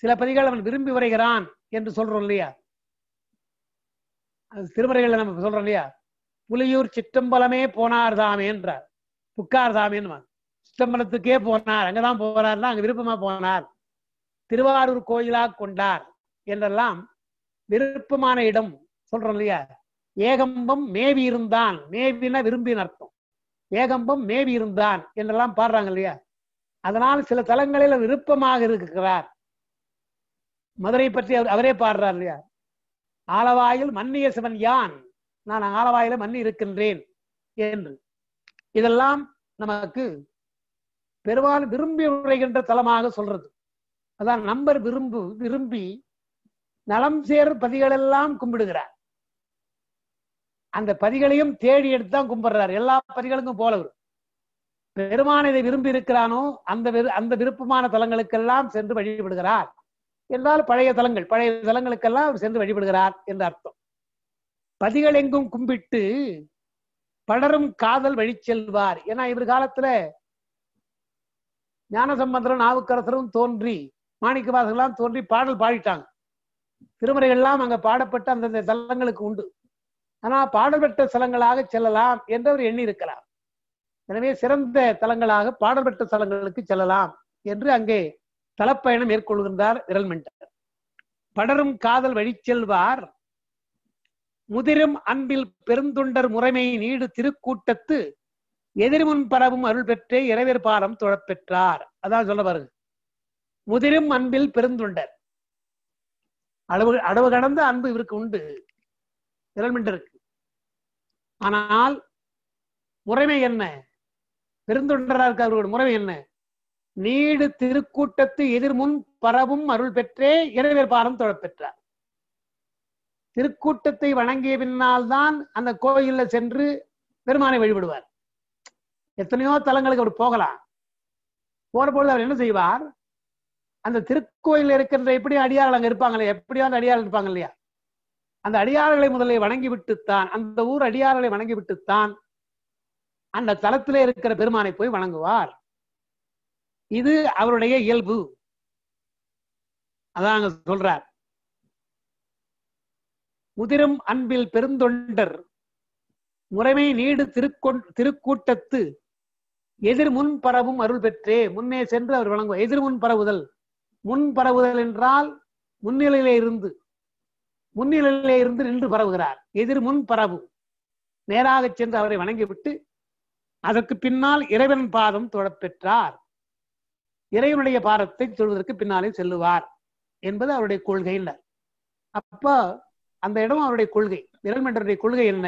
[SPEAKER 1] சில பதிகள் அவன் விரும்பி உரைகிறான் என்று சொல்றோம் இல்லையா திருமுறைகளை நம்ம சொல்றோம் இல்லையா புலியூர் சிற்றம்பலமே போனார் தாமே என்றார் புக்கார் தாமேன்னு சிற்றம்பலத்துக்கே போனார் அங்கதான் போறார்னா அங்க விருப்பமா போனார் திருவாரூர் கோயிலாக கொண்டார் என்றெல்லாம் விருப்பமான இடம் சொல்றோம் இல்லையா ஏகம்பம் மேவி இருந்தான் மேவினா விரும்பின் அர்த்தம் ஏகம்பம் மேவி இருந்தான் என்றெல்லாம் பாடுறாங்க இல்லையா அதனால் சில தலங்களில் விருப்பமாக இருக்கிறார் மதுரை பற்றி அவர் அவரே பாடுறார் இல்லையா ஆலவாயில் மன்னிய சிவன் யான் நான் ஆலவாயில மன்னி இருக்கின்றேன் என்று இதெல்லாம் நமக்கு பெருவால் விரும்பி உரைகின்ற தலமாக சொல்றது அதான் நம்பர் விரும்பு விரும்பி நலம் சேர் பதிகளெல்லாம் கும்பிடுகிறார் அந்த பதிகளையும் தேடி எடுத்து தான் கும்பிடுறாரு எல்லா பதிகளுக்கும் போலவர் பெருமான இதை விரும்பி இருக்கிறானோ அந்த அந்த விருப்பமான தலங்களுக்கெல்லாம் சென்று வழிபடுகிறார் என்றால் பழைய தலங்கள் பழைய தலங்களுக்கெல்லாம் அவர் சென்று வழிபடுகிறார் என்ற அர்த்தம் பதிகள் எங்கும் கும்பிட்டு பலரும் காதல் வழி செல்வார் ஏன்னா இவர் காலத்துல ஞானசம்பந்தரும் நாவுக்கரசரும் தோன்றி மாணிக்க வாசகெல்லாம் தோன்றி பாடல் பாடிட்டாங்க திருமுறைகள்லாம் அங்க பாடப்பட்ட அந்தந்த தலங்களுக்கு உண்டு ஆனா பாடல் பெற்ற தலங்களாக செல்லலாம் என்றவர் எண்ணி இருக்கிறார் எனவே சிறந்த தலங்களாக பாடல் பெற்ற தலங்களுக்கு செல்லலாம் என்று அங்கே தலப்பயணம் மேற்கொள்கின்றார் விரல்மெண்டர் படரும் காதல் வழி செல்வார் முதிரும் அன்பில் பெருந்தொண்டர் முறைமை நீடு திருக்கூட்டத்து எதிர்முன் பரவும் அருள் பெற்றே இரவேற்பாலம் தொழப்பெற்றார் அதான் சொல்ல பாருங்க முதிரும் அன்பில் பெருந்துண்டர் அளவு அளவு கடந்த அன்பு இவருக்கு உண்டு இருக்கு ஆனால் முறைமை என்ன பெருந்தொண்டராக இருக்க அவர்களோட முறைமை என்ன நீடு திருக்கூட்டத்து எதிர்முன் பரவும் அருள் பெற்றே இறைவர் பாரம் பெற்றார் திருக்கூட்டத்தை வணங்கிய பின்னால் தான் அந்த கோயிலில் சென்று பெருமானை வழிபடுவார் எத்தனையோ தலங்களுக்கு அவர் போகலாம் போற பொழுது அவர் என்ன செய்வார் அந்த திருக்கோயில் இருக்கின்ற எப்படியும் அடியார்கள் அங்க இருப்பாங்களே எப்படியோ அந்த அடியார்கள் இருப்பாங்க இல்லையா அந்த அடியார்களை முதலில் வணங்கி விட்டுத்தான் அந்த ஊர் அடியார்களை வணங்கி விட்டுத்தான் அந்த தளத்திலே இருக்கிற பெருமானை போய் வணங்குவார் இது அவருடைய இயல்பு அதான் சொல்றார் முதிரும் அன்பில் பெருந்தொண்டர் முறைமை நீடு திருக்கொண் திருக்கூட்டத்து எதிர் முன் பரவும் அருள் பெற்றே முன்னே சென்று அவர் வழங்குவார் எதிர் முன் பரவுதல் முன் பரவுதல் என்றால் முன்னிலையிலே இருந்து முன்னிலையிலே இருந்து நின்று பரவுகிறார் எதிர் முன் பரவு நேராக சென்று அவரை வணங்கிவிட்டு அதற்கு பின்னால் இறைவன் பாதம் பெற்றார் இறைவனுடைய பாதத்தை சொல்வதற்கு பின்னாலே செல்லுவார் என்பது அவருடைய கொள்கை இல்லை அப்ப அந்த இடம் அவருடைய கொள்கை விரல்மன்றருடைய கொள்கை என்ன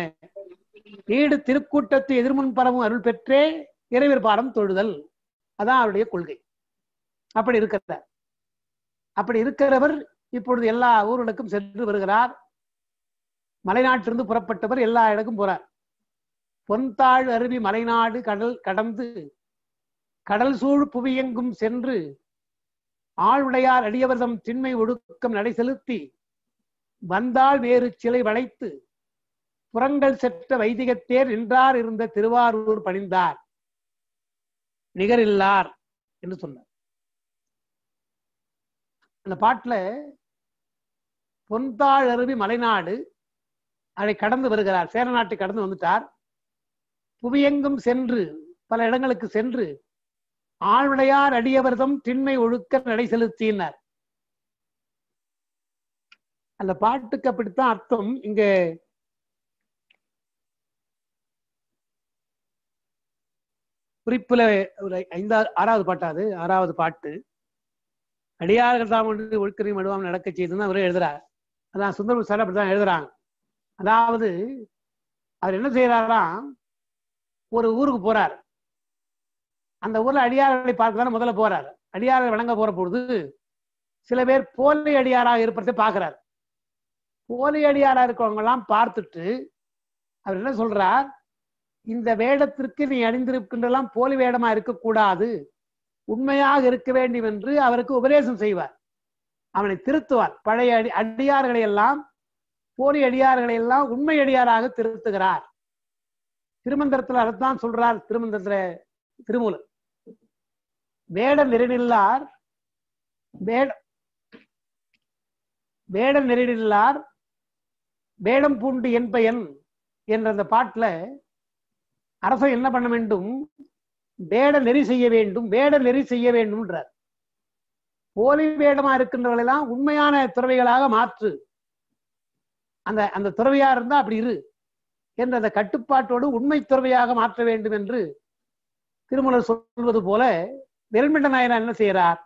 [SPEAKER 1] ஈடு திருக்கூட்டத்து எதிர்முன் பரவும் அருள் பெற்றே இறைவர் பாடம் தொழுதல் அதான் அவருடைய கொள்கை அப்படி இருக்கிறார் அப்படி இருக்கிறவர் இப்பொழுது எல்லா ஊர்களுக்கும் சென்று வருகிறார் மலைநாட்டிலிருந்து புறப்பட்டவர் எல்லா இடக்கும் போறார் பொன்தாழ் அருவி மலைநாடு கடல் கடந்து கடல் சூழ் புவியெங்கும் சென்று ஆளுடையார் அடியவர்தம் திண்மை ஒடுக்கம் நடை செலுத்தி வந்தால் வேறு சிலை வளைத்து புறங்கள் செற்ற வைதிகத்தேர் நின்றார் இருந்த திருவாரூர் பணிந்தார் நிகரில்லார் என்று சொன்னார் அந்த பாட்டில் பொன்தாள் அருவி மலைநாடு அதை கடந்து வருகிறார் சேர நாட்டை கடந்து வந்துட்டார் புவியெங்கும் சென்று பல இடங்களுக்கு சென்று ஆழ்வுடையார் அடியவர்தம் திண்மை ஒழுக்க நடை செலுத்தினார் அந்த பாட்டுக்கு அப்படித்தான் அர்த்தம் இங்க குறிப்புல ஒரு ஐந்தாவது ஆறாவது பாட்டாது ஆறாவது பாட்டு அடியார்கள் தான் வந்து ஒழுக்கரையும் அடுவாமல் நடக்க செய்துன்னு அவரே எழுதுறார் அதான் சுந்தரம் சார் அப்படிதான் எழுதுறாங்க அதாவது அவர் என்ன செய்யறாரா ஒரு ஊருக்கு போறார் அந்த ஊர்ல அடியார்களை பார்க்க தானே முதல்ல போறாரு அடியார்கள் வழங்க போற பொழுது சில பேர் போலி அடியாராக இருப்பதை பார்க்கிறார் போலி அடியாரா இருக்கவங்க எல்லாம் பார்த்துட்டு அவர் என்ன சொல்றார் இந்த வேடத்திற்கு நீ அணிந்திருக்கின்றெல்லாம் போலி வேடமா இருக்கக்கூடாது உண்மையாக இருக்க வேண்டும் என்று அவருக்கு உபதேசம் செய்வார் அவனை திருத்துவார் பழைய அடி அடியார்களை எல்லாம் போலி அடியார்களை எல்லாம் உண்மை அடியாராக திருத்துகிறார் திருமந்திரத்துல அதைத்தான் சொல்றார் திருமந்திரத்தில் திருமூல வேட நெருநில்லார் வேட வேட வேடம் பூண்டு என்பயன் என்ற அந்த பாட்டுல அரசன் என்ன பண்ண வேண்டும் வேட நெறி செய்ய வேண்டும் வேட நெறி செய்ய வேண்டும்ன்றார் போலி வேடமா இருக்கின்றவர்களெல்லாம் உண்மையான துறவைகளாக மாற்று அந்த அந்த துறவையா இருந்தா அப்படி இரு என்ற அந்த கட்டுப்பாட்டோடு உண்மை துறவையாக மாற்ற வேண்டும் என்று திருமலர் சொல்வது போல வெல்மிண்ட நாயனா என்ன செய்கிறார்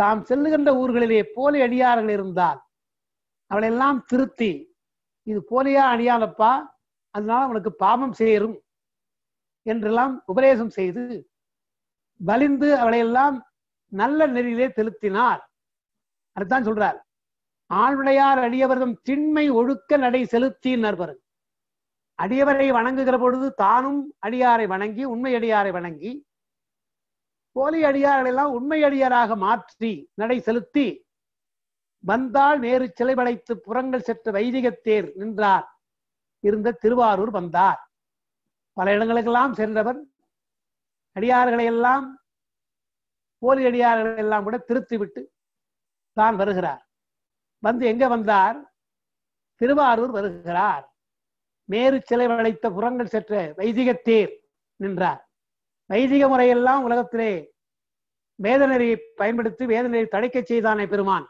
[SPEAKER 1] தாம் செல்லுகின்ற ஊர்களிலே போலி அடியார்கள் இருந்தால் அவளை எல்லாம் திருத்தி இது போலியா அணியாதப்பா அதனால அவனுக்கு பாபம் சேரும் என்றெல்லாம் உபதேசம் செய்து வலிந்து அவளையெல்லாம் நல்ல நெறியிலே செலுத்தினார் அதுதான் சொல்றார் ஆழ்விடையார் அடியவர்தம் திண்மை ஒழுக்க நடை செலுத்தினர் பாருங்க அடியவரை வணங்குகிற பொழுது தானும் அடியாரை வணங்கி உண்மை அடியாரை வணங்கி போலி அடியார்களெல்லாம் உண்மை அடியாராக மாற்றி நடை செலுத்தி வந்தால் நேரு சிலை படைத்து புறங்கள் செற்ற வைதிகத்தேர் நின்றார் இருந்த திருவாரூர் வந்தார் பல இடங்களுக்கெல்லாம் சென்றவர் அடியார்களை எல்லாம் போலி அடியார்களை எல்லாம் கூட திருத்தி விட்டு தான் வருகிறார் வந்து எங்க வந்தார் திருவாரூர் வருகிறார் மேரு சிலை வளைத்த புறங்கள் செற்ற வைதிக தேர் நின்றார் வைதிக முறையெல்லாம் உலகத்திலே வேதநெறியை பயன்படுத்தி வேதநெறி தடைக்க செய்தானே பெருமான்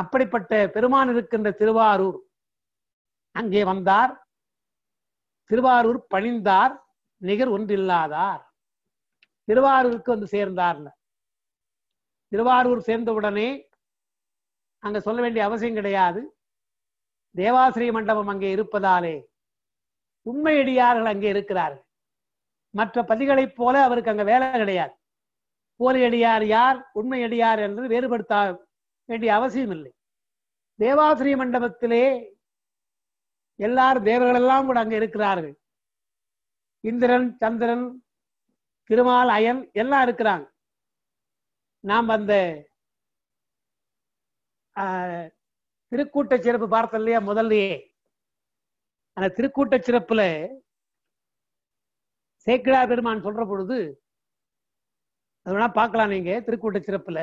[SPEAKER 1] அப்படிப்பட்ட பெருமான் இருக்கின்ற திருவாரூர் அங்கே வந்தார் திருவாரூர் பணிந்தார் நிகர் ஒன்றில்லாதார் திருவாரூருக்கு வந்து சேர்ந்தார்ல திருவாரூர் சேர்ந்தவுடனே அங்க சொல்ல வேண்டிய அவசியம் கிடையாது தேவாசிரி மண்டபம் அங்கே இருப்பதாலே உண்மையடியார்கள் அங்கே இருக்கிறார்கள் மற்ற பதிகளைப் போல அவருக்கு அங்க வேலை கிடையாது போலியடியார் யார் உண்மையடியார் என்று வேறுபடுத்த வேண்டிய அவசியம் இல்லை தேவாசிரிய மண்டபத்திலே எல்லாரும் தேவர்கள் எல்லாம் கூட அங்க இருக்கிறார்கள் இந்திரன் சந்திரன் திருமால் அயன் எல்லாம் இருக்கிறாங்க நாம் அந்த திருக்கூட்ட சிறப்பு பார்த்தோம் இல்லையா முதல்லயே அந்த திருக்கூட்ட சிறப்புல சேக்கிடா பெருமான் சொல்ற பொழுது அது வேணா பார்க்கலாம் நீங்க திருக்கூட்ட சிறப்புல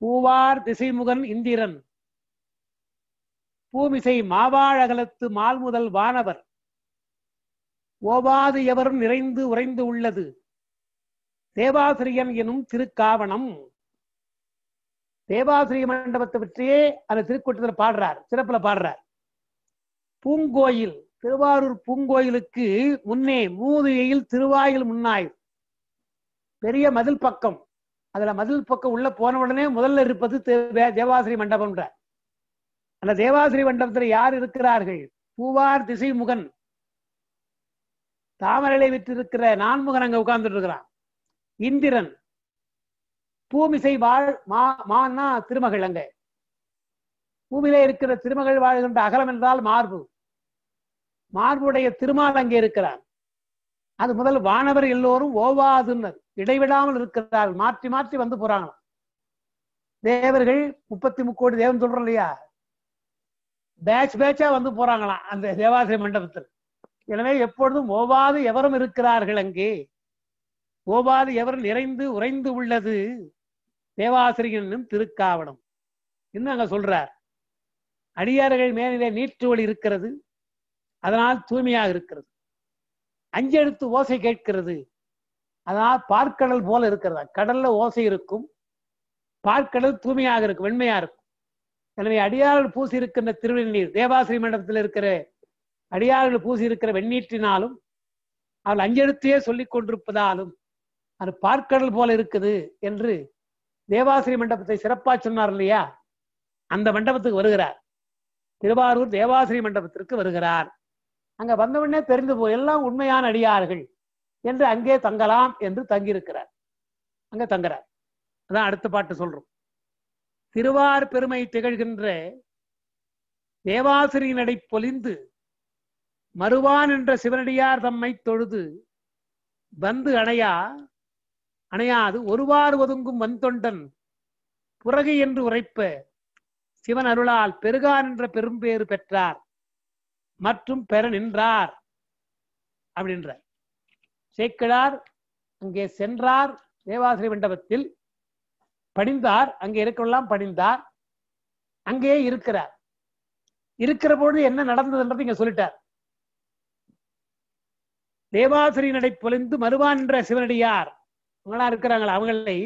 [SPEAKER 1] பூவார் திசைமுகன் இந்திரன் பூமிசை மாவாழகலத்து மால் முதல் வானவர் ஓவாது எவரும் நிறைந்து உறைந்து உள்ளது தேவாசிரியன் எனும் திருக்காவணம் தேவாசிரிய மண்டபத்தை பற்றியே அந்த திருக்கூட்டத்தில் பாடுறார் சிறப்புல பாடுறார் பூங்கோயில் திருவாரூர் பூங்கோயிலுக்கு முன்னே மூதுகையில் திருவாயில் முன்னாய் பெரிய மதில் பக்கம் அதுல மதில் பக்கம் உள்ள போன உடனே முதல்ல இருப்பது தேவாசிரி மண்டபம்ன்ற அந்த தேவாசிரி மண்டபத்தில் யார் இருக்கிறார்கள் பூவார் திசை முகன் தாமரலை விற்றிருக்கிற நான்முகன் அங்க உட்கார்ந்துட்டு இருக்கிறான் இந்திரன் பூமிசை வாழ் மா மான்னா திருமகள் அங்க பூமியில இருக்கிற திருமகள் வாழ்கின்ற அகலம் என்றால் மார்பு மார்புடைய திருமால் அங்கே இருக்கிறார் அது முதல் வானவர் எல்லோரும் ஓவாதுன்னர் இடைவிடாமல் இருக்கிறார் மாற்றி மாற்றி வந்து போறாங்களாம் தேவர்கள் முப்பத்தி முக்கோடி தேவன் சொல்றோம் இல்லையா பேட்ச் பேட்சா வந்து போறாங்களாம் அந்த தேவாசிரிய மண்டபத்தில் எனவே எப்பொழுதும் ஓவாது எவரும் இருக்கிறார்கள் அங்கே ஓவாது எவர் நிறைந்து உறைந்து உள்ளது தேவாசிரியனும் திருக்காவணம் என்ன அங்க சொல்றார் அடியார்கள் மேலே ஒளி இருக்கிறது அதனால் தூய்மையாக இருக்கிறது அஞ்செழுத்து ஓசை கேட்கிறது அதனால் பார்க்கடல் போல இருக்கிறதா கடல்ல ஓசை இருக்கும் பார்க்கடல் தூய்மையாக இருக்கும் வெண்மையா இருக்கும் எனவே அடியார்கள் பூசி இருக்கின்ற திருவெண்ணீர் தேவாசிரி மண்டபத்தில் இருக்கிற அடியார்கள் பூசி இருக்கிற வெண்ணீற்றினாலும் அவள் அஞ்செழுத்தையே சொல்லிக் கொண்டிருப்பதாலும் அது பார்க்கடல் போல இருக்குது என்று தேவாசிரி மண்டபத்தை சிறப்பா சொன்னார் இல்லையா அந்த மண்டபத்துக்கு வருகிறார் திருவாரூர் தேவாசிரி மண்டபத்திற்கு வருகிறார் அங்க வந்தவுடனே தெரிந்து போய் எல்லாம் உண்மையான அடியார்கள் என்று அங்கே தங்கலாம் என்று தங்கியிருக்கிறார் அங்க தங்குறார் அதான் அடுத்த பாட்டு சொல்றோம் திருவார் பெருமை திகழ்கின்ற தேவாசிரி நடை பொலிந்து மறுவான் என்ற சிவனடியார் தம்மை தொழுது வந்து அணையா அணையாது ஒருவார் ஒதுங்கும் வந்தொண்டன் புறகு என்று உரைப்ப சிவன் அருளால் பெருகான் என்ற பெரும்பேறு பெற்றார் மற்றும் பெற நின்றார் அப்படின்றார் சேக்கிழார் அங்கே சென்றார் தேவாசிரி மண்டபத்தில் படிந்தார் அங்கே இருக்கலாம் படிந்தார் அங்கேயே இருக்கிறார் இருக்கிற பொழுது என்ன நடந்ததுன்றது இங்க சொல்லிட்டார் தேவாசிரி நடை பொலிந்து மறுவான்ற என்ற சிவனடியார் அவங்களா இருக்கிறாங்களா அவங்களை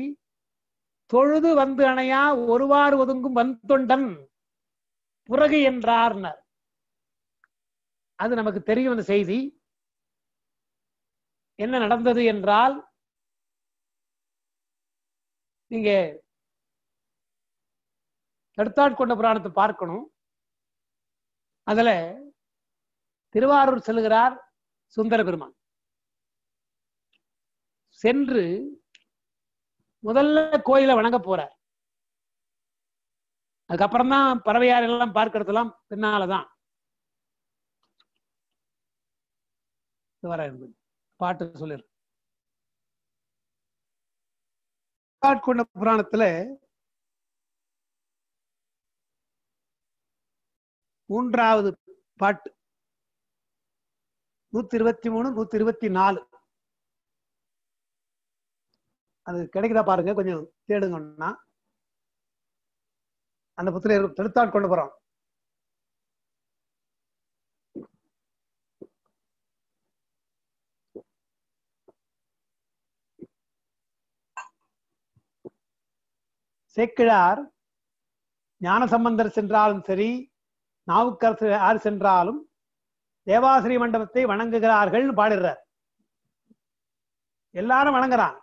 [SPEAKER 1] தொழுது வந்து அணையா ஒருவாறு ஒதுங்கும் வந்தொண்டன் புறகு என்றார்னர் அது நமக்கு தெரியும் அந்த செய்தி என்ன நடந்தது என்றால் நீங்க கொண்ட புராணத்தை பார்க்கணும் அதுல திருவாரூர் செல்கிறார் சுந்தர பெருமான் சென்று முதல்ல கோயிலை வணங்க போறார் அதுக்கப்புறம் தான் பறவையார் எல்லாம் பார்க்கறதெல்லாம் பின்னாலதான் பாட்டு சொல்லிரு ஆட்கொண்ட புராணத்துல மூன்றாவது பாட்டு நூத்தி இருபத்தி மூணு நூத்தி இருபத்தி நாலு அது கிடைக்குதா பாருங்க கொஞ்சம் தேடுங்கன்னா அந்த புத்திர தடுத்தான் கொண்டு போறோம் சேக்கிழார் ஞானசம்பந்தர் சென்றாலும் சரி நாவுக்கரசு யார் சென்றாலும் தேவாசிரி மண்டபத்தை வணங்குகிறார்கள் பாடுறார் எல்லாரும் வணங்குறான்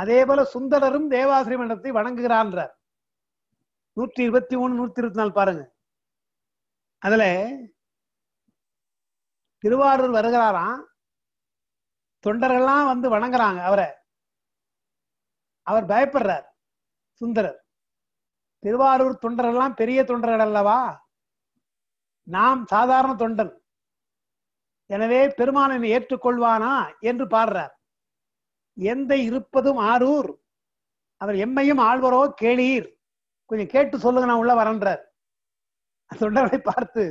[SPEAKER 1] அதே போல சுந்தரரும் தேவாசிரி மண்டபத்தை வணங்குகிறான்றார் நூற்றி இருபத்தி மூணு நூத்தி இருபத்தி நாலு பாருங்க அதுல திருவாரூர் வருகிறாராம் தொண்டர்கள்லாம் வந்து வணங்குறாங்க அவரை அவர் பயப்படுறார் சுந்தரர் திருவாரூர் தொண்டரெல்லாம் பெரிய தொண்டர்கள் அல்லவா நாம் சாதாரண தொண்டன் எனவே பெருமானனை ஏற்றுக்கொள்வானா என்று பாடுறார் எந்த இருப்பதும் ஆரூர் அவர் எம்மையும் ஆழ்வரோ கேளீர் கொஞ்சம் கேட்டு சொல்லுங்க நான் உள்ள வரன்றார் தொண்டர்களை பார்த்து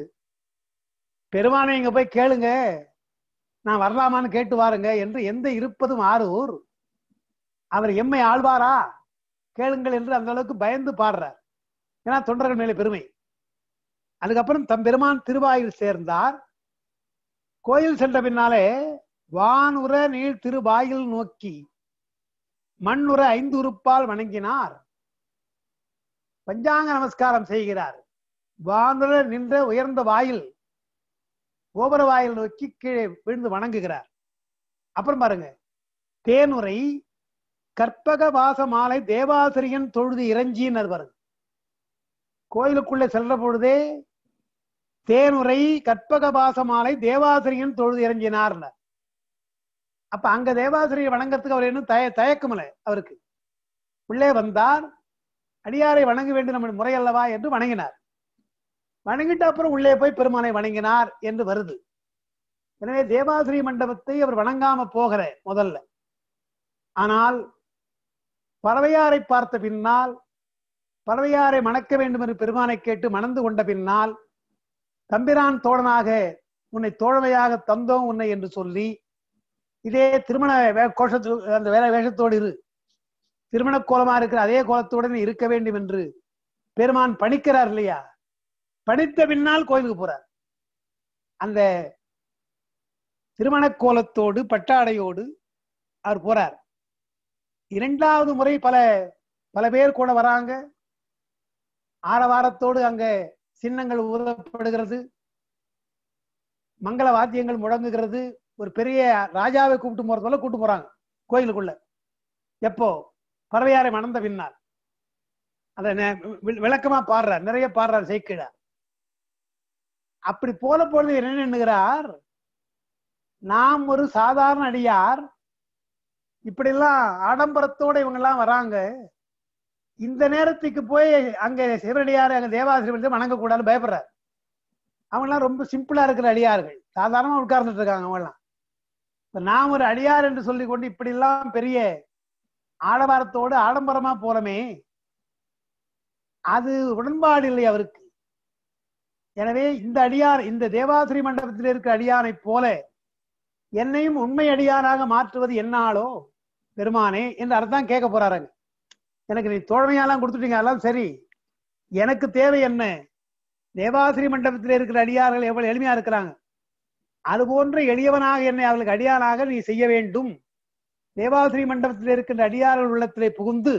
[SPEAKER 1] பெருமானை இங்க போய் கேளுங்க நான் வரலாமான்னு கேட்டு வாருங்க என்று எந்த இருப்பதும் ஆரூர் அவர் எம்மை ஆழ்வாரா கேளுங்கள் என்று அந்த அளவுக்கு பயந்து பாடுறார் ஏன்னா தொண்டர்கள் மேலே பெருமை அதுக்கப்புறம் தம்பெருமான் திருவாயில் சேர்ந்தார் கோயில் சென்ற பின்னாலே வானுர நீள் திருவாயில் நோக்கி மண்ணுர ஐந்து உறுப்பால் வணங்கினார் பஞ்சாங்க நமஸ்காரம் செய்கிறார் வானுர நின்ற உயர்ந்த வாயில் கோபுர வாயில் நோக்கி கீழே விழுந்து வணங்குகிறார் அப்புறம் பாருங்க தேனுரை கற்பக வாச மாலை தேவாசிரியன் தொழுது இறஞ்சின்னு வருது கோயிலுக்குள்ள செல்ற பொழுதே தேனுரை கற்பக வாச மாலை தேவாசிரியன் தொழுது இறங்கினார் அப்ப அங்க தேவாசிரியர் வணங்கறதுக்கு அவர் என்ன தய தயக்கமில்லை அவருக்கு உள்ளே வந்தார் அடியாரை வணங்க வேண்டும் நம்ம முறையல்லவா என்று வணங்கினார் வணங்கிட்ட அப்புறம் உள்ளே போய் பெருமானை வணங்கினார் என்று வருது எனவே தேவாசிரிய மண்டபத்தை அவர் வணங்காம போகிற முதல்ல ஆனால் பறவையாரை பார்த்த பின்னால் பறவையாரை மணக்க வேண்டும் என்று பெருமானை கேட்டு மணந்து கொண்ட பின்னால் தம்பிரான் தோழனாக உன்னை தோழமையாக தந்தோம் உன்னை என்று சொல்லி இதே திருமண கோஷத்து அந்த வேலை வேஷத்தோடு இரு திருமண கோலமா இருக்கிற அதே கோலத்துடன் இருக்க வேண்டும் என்று பெருமான் பணிக்கிறார் இல்லையா பணித்த பின்னால் கோயிலுக்கு போறார் அந்த திருமண கோலத்தோடு பட்டாடையோடு அவர் போறார் இரண்டாவது முறை பல பல பேர் கூட வராங்க ஆரவாரத்தோடு அங்க சின்னங்கள் ஊதப்படுகிறது மங்கள வாத்தியங்கள் முழங்குகிறது ஒரு பெரிய ராஜாவை கூப்பிட்டு போறது போல கூப்பிட்டு போறாங்க கோயிலுக்குள்ள எப்போ பறவையாரை மணந்த பின்னால் அத விளக்கமா பாடுறார் நிறைய பாடுறார் செய்கிழார் அப்படி போல பொழுது என்ன எண்ணுகிறார் நாம் ஒரு சாதாரண அடியார் இப்படிலாம் ஆடம்பரத்தோட இவங்க எல்லாம் வராங்க இந்த நேரத்துக்கு போய் அங்க சிவனடியார் அங்க வணங்க வணங்கக்கூடாதுன்னு பயப்படுறாரு அவங்க எல்லாம் ரொம்ப சிம்பிளா இருக்கிற அடியார்கள் சாதாரணமா உட்கார்ந்துட்டு இருக்காங்க அவங்க எல்லாம் நாம் ஒரு அடியார் என்று சொல்லி கொண்டு இப்படி எல்லாம் பெரிய ஆடவாரத்தோடு ஆடம்பரமா போறமே அது உடன்பாடு இல்லை அவருக்கு எனவே இந்த அடியார் இந்த தேவாசிரி மண்டபத்தில் இருக்கிற அடியாரை போல என்னையும் உண்மை அடியாராக மாற்றுவது என்னாலோ பெருமானே என்று அர்த்தம் கேட்க போறாருங்க எனக்கு நீ தோழமையெல்லாம் கொடுத்துட்டீங்க அதெல்லாம் சரி எனக்கு தேவை என்ன தேவாசிரி மண்டபத்தில் இருக்கிற அடியார்கள் எவ்வளவு எளிமையா இருக்கிறாங்க அது போன்ற எளியவனாக என்னை அவளுக்கு அடியானாக நீ செய்ய வேண்டும் தேவாசிரி மண்டபத்தில் இருக்கின்ற அடியார்கள் உள்ளத்திலே புகுந்து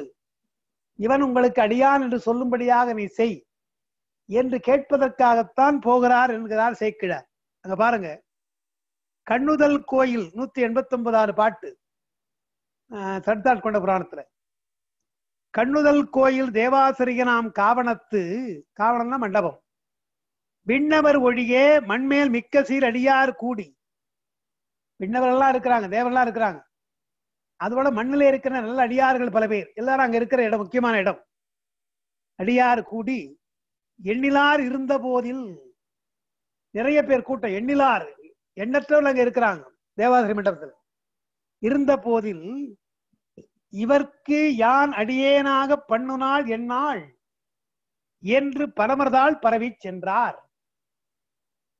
[SPEAKER 1] இவன் உங்களுக்கு அடியான் என்று சொல்லும்படியாக நீ செய் என்று கேட்பதற்காகத்தான் போகிறார் என்கிறார் சேக்கிழார் அங்க பாருங்க கண்ணுதல் கோயில் நூத்தி எண்பத்தி ஒன்பதாறு பாட்டு சர்தார் கொண்ட புராணத்துல கண்ணுதல் கோயில் தேவாசிரியனாம் காவணத்து காவணம்னா மண்டபம் விண்ணவர் ஒழியே மண்மேல் மிக்க சீர் அடியார் கூடி விண்ணவர்கள்லாம் இருக்கிறாங்க தேவரெல்லாம் இருக்கிறாங்க அதோட மண்ணில் இருக்கிற நல்ல அடியார்கள் பல பேர் எல்லாரும் அங்க இருக்கிற இடம் முக்கியமான இடம் அடியார் கூடி எண்ணிலார் இருந்த போதில் நிறைய பேர் கூட்டம் எண்ணிலார் எண்ணற்றவர்கள் அங்க இருக்கிறாங்க தேவாசிரி மண்டபத்தில் இருந்த போதில் இவர்க்கு யான் அடியேனாக பண்ணுனாள் என்னாள் என்று பரமர்தால் பரவி சென்றார்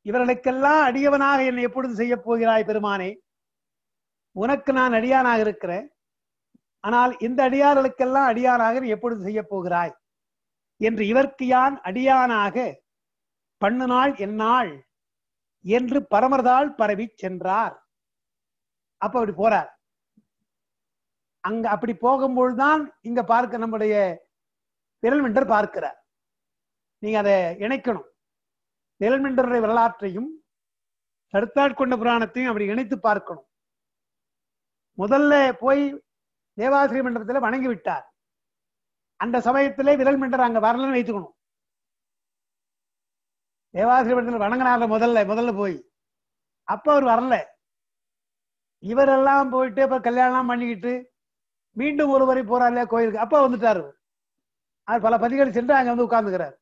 [SPEAKER 1] இவர்களுக்கெல்லாம் அடியவனாக என்னை எப்பொழுது செய்ய போகிறாய் பெருமானே உனக்கு நான் அடியானாக இருக்கிறேன் ஆனால் இந்த அடியார்களுக்கெல்லாம் அடியானாக நீ எப்பொழுது செய்ய போகிறாய் என்று இவர்க்கு யான் அடியானாக பண்ணுனாள் என்னாள் என்று பரமர்தால் பரவி சென்றார் அப்ப அப்படி போறார் அங்க அப்படி போகும்போது தான் இங்க பார்க்க நம்முடைய நிழல்மின்றர் பார்க்கிறார் நீங்க அதை இணைக்கணும் நிழல்மின்றருடைய வரலாற்றையும் கருத்தாட்கொண்ட புராணத்தையும் அப்படி இணைத்து பார்க்கணும் முதல்ல போய் தேவாசிரிய மன்றத்தில் வணங்கி விட்டார் அந்த சமயத்திலே விரல் மின்றர் அங்க வரலன்னு வைத்துக்கணும் தேவாசிரிய மன்றத்தில் வணங்கினார் முதல்ல முதல்ல போய் அப்ப அவர் வரல இவரெல்லாம் போயிட்டு இப்ப கல்யாணம் பண்ணிக்கிட்டு மீண்டும் ஒரு முறை போறாரு கோயிலுக்கு அப்பா வந்துட்டாரு அவர் பல பதிகள் சென்று அங்க வந்து உட்கார்ந்துக்கிறார்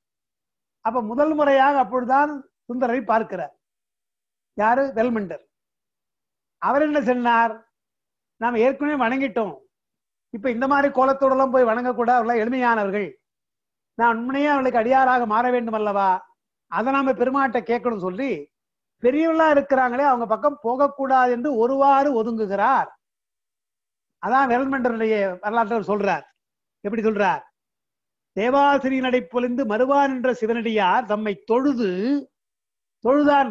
[SPEAKER 1] அப்ப முதல் முறையாக அப்பொழுதுதான் சுந்தரரை பார்க்கிறார் யாரு வெல்மண்டர் அவர் என்ன சொன்னார் நாம் ஏற்கனவே வணங்கிட்டோம் இப்ப இந்த மாதிரி கோலத்தோடு எல்லாம் போய் வணங்கக்கூடாது அவர்களாம் எளிமையானவர்கள் நான் உண்மையே அவளுக்கு அடியாராக மாற வேண்டும் அல்லவா அதை நாம பெருமாட்ட கேட்கணும்னு சொல்லி பெரியவர்களா இருக்கிறாங்களே அவங்க பக்கம் போகக்கூடாது என்று ஒருவாறு ஒதுங்குகிறார் அதான் விரல்மன்றனுடைய வரலாற்று சொல்றார் எப்படி சொல்றார் தேவாசிரி நடை பொழிந்து மறுவான் என்ற சிவனடியார் தம்மை தொழுது தொழுதார்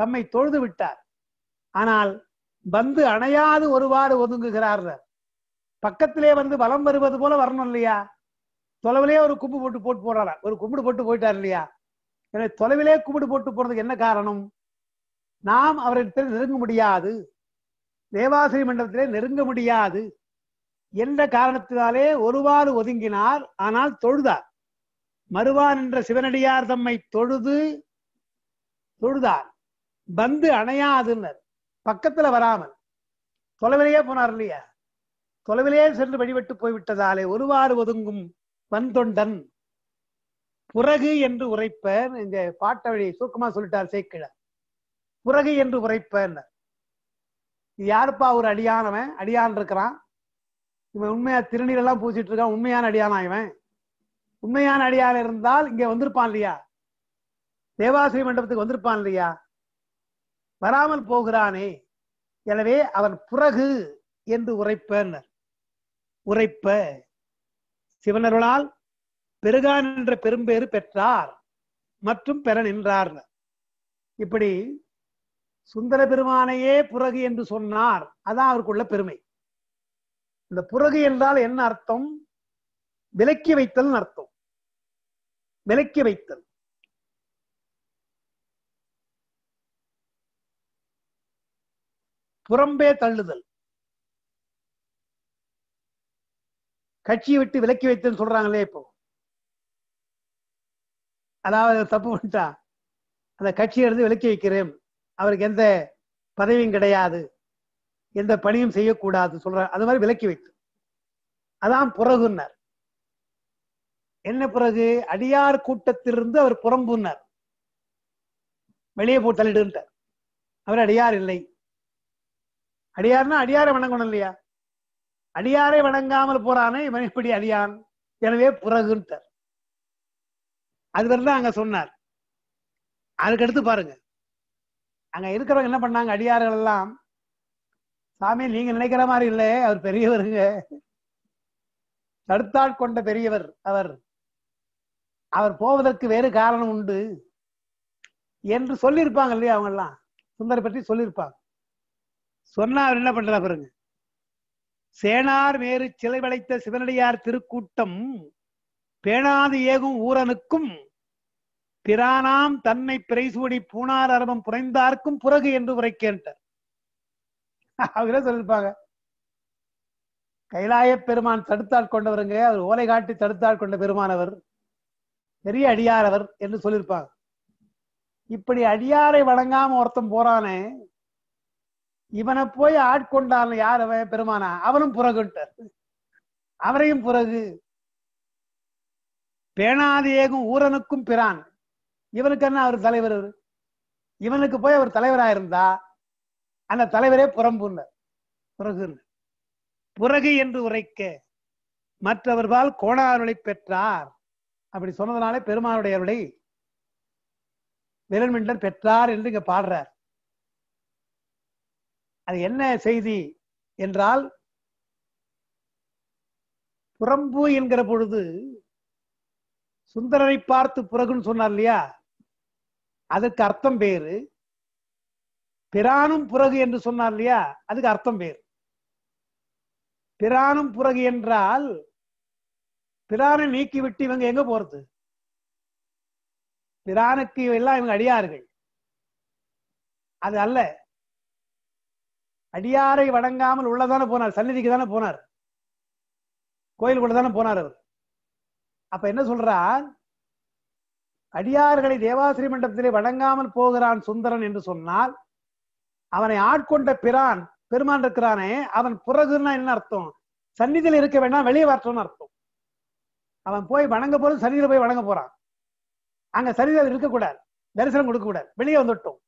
[SPEAKER 1] தம்மை தொழுது விட்டார் ஆனால் வந்து அணையாது ஒருவாறு ஒதுங்குகிறார் பக்கத்திலே வந்து பலம் வருவது போல வரணும் இல்லையா தொலைவிலே ஒரு கும்பு போட்டு போட்டு போடுறாரா ஒரு கும்பிடு போட்டு போயிட்டார் இல்லையா எனவே தொலைவிலே கும்பிடு போட்டு போறதுக்கு என்ன காரணம் நாம் அவரை நெருங்க முடியாது தேவாசிரி மண்டபத்திலே நெருங்க முடியாது என்ற காரணத்தினாலே ஒருவாறு ஒதுங்கினார் ஆனால் தொழுதார் மறுவான் என்ற சிவனடியார் தம்மை தொழுது தொழுதார் பந்து அணையாதுன்னர் பக்கத்துல வராமல் தொலைவிலேயே போனார் இல்லையா தொலைவிலேயே சென்று வழிபட்டு போய்விட்டதாலே ஒருவாறு ஒதுங்கும் வந்தொண்டன் புறகு என்று உரைப்பர் இந்த வழியை சுருக்கமா சொல்லிட்டார் சேக்கிழ புறகு என்று உரைப்பர் இது யாருப்பா ஒரு அடியானவன் அடியான் இருக்கிறான் இவன் உண்மையா திருநீரெல்லாம் பூசிட்டு இருக்கான் உண்மையான அடியானா இவன் உண்மையான அடியான இருந்தால் இங்க வந்திருப்பான் இல்லையா தேவாசிரி மண்டபத்துக்கு வந்திருப்பான் இல்லையா வராமல் போகிறானே எனவே அவன் புறகு என்று உரைப்பன் உரைப்ப சிவனர்களால் பெருகான் என்ற பெரும்பேறு பெற்றார் மற்றும் பெற நின்றார் இப்படி சுந்தர பெருமானையே புறகு என்று சொன்னார் அதான் அவருக்குள்ள பெருமை இந்த புறகு என்றால் என்ன அர்த்தம் விலக்கி வைத்தல் அர்த்தம் விலக்கி வைத்தல் புறம்பே தள்ளுதல் கட்சியை விட்டு விலக்கி வைத்தல் சொல்றாங்களே இப்போ அதாவது தப்பு பண்ணிட்டா அந்த கட்சியை எடுத்து விலக்கி வைக்கிறேன் அவருக்கு எந்த பதவியும் கிடையாது எந்த பணியும் செய்யக்கூடாது சொல்றாரு அது மாதிரி விலக்கி வைத்து அதான் புறகுன்னார் என்ன பிறகு அடியார் கூட்டத்திலிருந்து அவர் புறம்புன்னார் வெளியே போட்டு தள்ளிடுன்ட்டார் அவர் அடியார் இல்லை அடியார்னா அடியாரை வணங்கணும் இல்லையா அடியாரை வணங்காமல் போறானே இவன் எப்படி அடியான் எனவே புறகுன்ட்டார் அதுவரை தான் அங்க சொன்னார் அதுக்கடுத்து பாருங்க அங்க இருக்கிறவங்க என்ன பண்ணாங்க அடியார்கள் எல்லாம் சாமி நீங்க நினைக்கிற மாதிரி இல்லை அவர் பெரியவருங்க தடுத்தாள் கொண்ட பெரியவர் அவர் அவர் போவதற்கு வேறு காரணம் உண்டு என்று சொல்லியிருப்பாங்க இல்லையா அவங்க எல்லாம் சுந்தரை பற்றி சொல்லியிருப்பாங்க சொன்னா அவர் என்ன பண்றா பாருங்க சேனார் மேறு சிலை வளைத்த சிவனடியார் திருக்கூட்டம் பேணாது ஏகும் ஊரனுக்கும் பிரானாம் தன்னை பிரைசூடி பூனார் அரபம் புனைந்தார்க்கும் புறகு என்று உரைக்கேன்ட்டார் அவரே சொல்லியிருப்பாங்க கைலாய பெருமான் தடுத்தால் கொண்டவருங்க அவர் ஓலை காட்டி தடுத்தால் கொண்ட பெருமானவர் பெரிய அடியாரவர் என்று சொல்லியிருப்பாங்க இப்படி அடியாரை வணங்காம ஒருத்தன் போறானே இவனை போய் ஆட்கொண்டான் யார் அவன் பெருமானா அவனும் புறகுன்ட்டார் அவரையும் புறகு பேணாதேகும் ஊரனுக்கும் பிரான் இவனுக்கு என்ன அவர் தலைவர் இவனுக்கு போய் அவர் தலைவராக இருந்தா அந்த தலைவரே புறம்புன்னர் பிறகு புறகு என்று உரைக்க மற்றவர்பால் கோணாருளை பெற்றார் அப்படி சொன்னதுனாலே அருளை விரல்மிண்டர் பெற்றார் என்று இங்க பாடுறார் அது என்ன செய்தி என்றால் புறம்பு என்கிற பொழுது சுந்தரரை பார்த்து புறகுன்னு சொன்னார் இல்லையா அதற்கு அர்த்தம் பேரு பிரானும் புறகு என்று சொன்னார் இல்லையா அதுக்கு அர்த்தம் பேர் பிரானும் புறகு என்றால் பிரானை நீக்கிவிட்டு இவங்க எங்க போறது பிரானுக்கு எல்லாம் இவங்க அடியார்கள் அது அல்ல அடியாரை வணங்காமல் உள்ளதானே போனார் சந்நிதிக்கு தானே போனார் கோயிலுக்குள்ள தானே போனார் அவர் அப்ப என்ன சொல்றார் அடியார்களை தேவாசிரி மண்டபத்திலே வணங்காமல் போகிறான் சுந்தரன் என்று சொன்னால் அவனை ஆட்கொண்ட பிரான் பெருமான் இருக்கிறானே அவன் புறகுன்னா என்ன அர்த்தம் சந்நிதியில் இருக்க வேண்டாம் வெளியே வரட்டும்னு அர்த்தம் அவன் போய் வணங்க போறது சரீரம் போய் வணங்க போறான் அங்க சரீரம் இருக்கக்கூடாது தரிசனம் கொடுக்க கூடாது வெளியே வந்துட்டோம்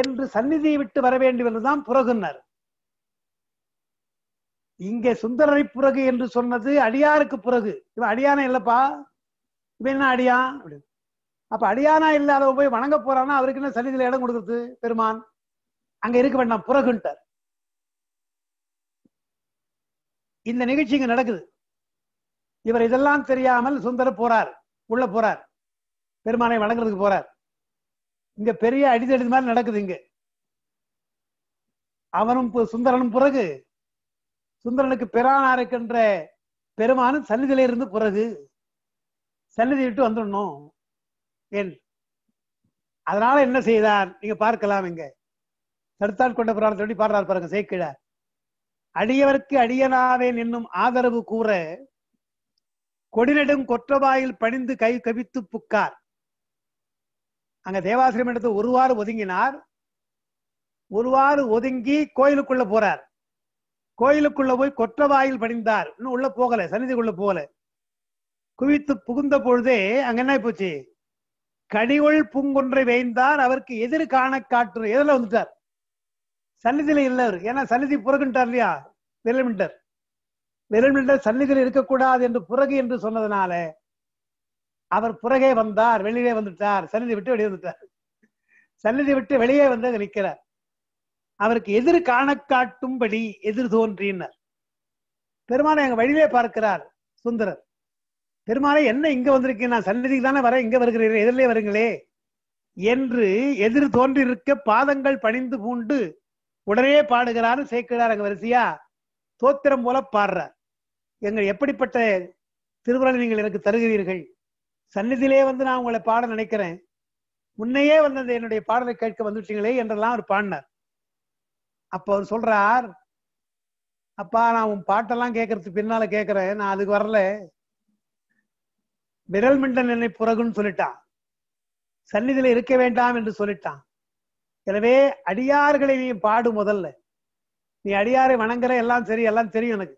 [SPEAKER 1] என்று சந்நிதியை விட்டு வர வேண்டும் என்றுதான் புறகுன்னர் இங்கே சுந்தரரை புறகு என்று சொன்னது அடியாருக்கு புறகு இவன் அடியானே இல்லப்பா இவன் என்ன அடியான் அப்ப அடியானா இல்லாதவ போய் வணங்க போறான்னா அவருக்கு என்ன சன்னிதியில இடம் கொடுக்குறது பெருமான் அங்க இருக்க வேண்டாம் புறகுன்ட்டார் இந்த நிகழ்ச்சி இங்க நடக்குது இவர் இதெல்லாம் தெரியாமல் சுந்தர போறார் உள்ள போறார் பெருமானை வணங்குறதுக்கு போறார் இங்க பெரிய அடிதடி மாதிரி நடக்குது இங்க அவனும் சுந்தரனும் பிறகு சுந்தரனுக்கு பிரானா இருக்கின்ற பெருமானும் சன்னிதியில இருந்து பிறகு சன்னிதி விட்டு வந்துடணும் என்று அதனால என்ன செய்தார் நீங்க பார்க்கலாம் இங்க தடுத்தால் கொண்ட புராணத்தை சொல்லி பாடுறார் பாருங்க சேக்கிழார் அடியவர்க்கு அடியனாவேன் என்னும் ஆதரவு கூற கொடிநெடும் கொற்றவாயில் பணிந்து கை கவித்து புக்கார் அங்க தேவாசிரிய மன்றத்தை ஒருவாறு ஒதுங்கினார் ஒருவாறு ஒதுங்கி கோயிலுக்குள்ள போறார் கோயிலுக்குள்ள போய் கொற்றவாயில் பணிந்தார் இன்னும் உள்ள போகல சன்னிதிக்குள்ள போகல குவித்து புகுந்த பொழுதே அங்க என்ன போச்சு கடிகொள் பூங்குன்றை வேந்தான் அவருக்கு எதிர் காண காற்று எதுல வந்துட்டார் சன்னிதியில இல்ல அவர் ஏன்னா சன்னிதி புறகுன்ட்டார் இல்லையா விரல்மிண்டர் மின்டர் சன்னிதியில் இருக்கக்கூடாது என்று புறகு என்று சொன்னதுனால அவர் புறகே வந்தார் வெளியிலே வந்துட்டார் சன்னிதி விட்டு வெளியே வந்துட்டார் சன்னிதி விட்டு வெளியே வந்து அங்க நிற்கிறார் அவருக்கு எதிர் காண காட்டும்படி எதிர் தோன்றினர் பெருமானை எங்க வழியிலே பார்க்கிறார் சுந்தரர் பெருமாளே என்ன இங்க வந்திருக்கேன் நான் சந்நிதிக்கு தானே வர இங்க வருகிறீர்கள் எதிரிலே வருங்களே என்று எதிர் தோன்றிருக்க பாதங்கள் பணிந்து பூண்டு உடனே பாடுகிறாரு சேர்க்கிறார் அங்க வரிசையா தோத்திரம் போல பாடுறார் எங்கள் எப்படிப்பட்ட திருக்குறளை நீங்கள் எனக்கு தருகிறீர்கள் சன்னிதியிலே வந்து நான் உங்களை பாட நினைக்கிறேன் முன்னையே வந்து என்னுடைய பாடலை கேட்க வந்துட்டீங்களே என்றெல்லாம் அவர் பாடினார் அப்ப அவர் சொல்றார் அப்பா நான் உன் பாட்டெல்லாம் கேட்கறதுக்கு பின்னால கேட்கிறேன் நான் அதுக்கு வரல விரல் மண்டல் என்னை புறகுன்னு சொல்லிட்டான் சந்நிதியில இருக்க வேண்டாம் என்று சொல்லிட்டான் எனவே அடியார்களை நீ பாடு முதல்ல நீ அடியாரை வணங்குற எல்லாம் சரி எல்லாம் தெரியும் எனக்கு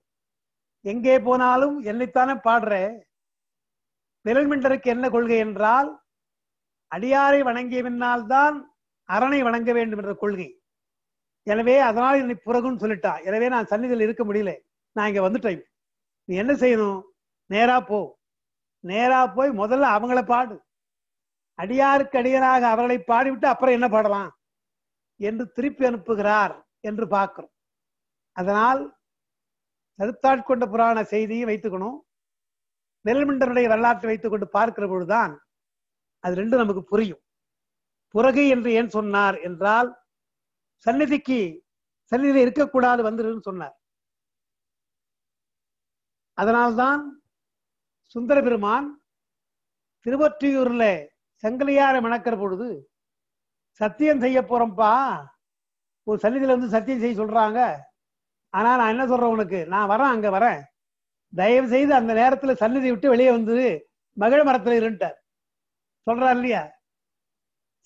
[SPEAKER 1] எங்கே போனாலும் என்னைத்தானே பாடுற விரல் மண்டலுக்கு என்ன கொள்கை என்றால் அடியாரை வணங்கிய பின்னால் தான் அரணை வணங்க வேண்டும் என்ற கொள்கை எனவே அதனால் என்னை புறகுன்னு சொல்லிட்டா எனவே நான் சன்னிதியில் இருக்க முடியல நான் இங்க வந்துட்டேன் நீ என்ன செய்யணும் நேரா போ நேரா போய் முதல்ல அவங்கள பாடு அடியாருக்கு அடியனாக அவர்களை பாடிவிட்டு அப்புறம் என்ன பாடலாம் என்று திருப்பி அனுப்புகிறார் என்று பார்க்கிறோம் அதனால் கருத்தாட்கொண்ட புராண செய்தியை வைத்துக்கணும் நெல்மண்டனுடைய வரலாற்றை கொண்டு பார்க்கிற பொழுதுதான் அது ரெண்டும் நமக்கு புரியும் புறகு என்று ஏன் சொன்னார் என்றால் சந்நிதிக்கு சந்நிதியில் இருக்கக்கூடாது வந்துருன்னு சொன்னார் அதனால்தான் சுந்தர பெருமான் திருவொற்றியூர்ல சங்கிலியார மணக்கிற பொழுது சத்தியம் செய்ய போறோம்ப்பா ஒரு சல்லிதில வந்து சத்தியம் செய்ய சொல்றாங்க ஆனா நான் என்ன சொல்றேன் உனக்கு நான் வரேன் அங்க வரேன் தயவு செய்து அந்த நேரத்துல சந்நிதி விட்டு வெளியே வந்து மகிழ மரத்துல இருட்டார் சொல்றார் இல்லையா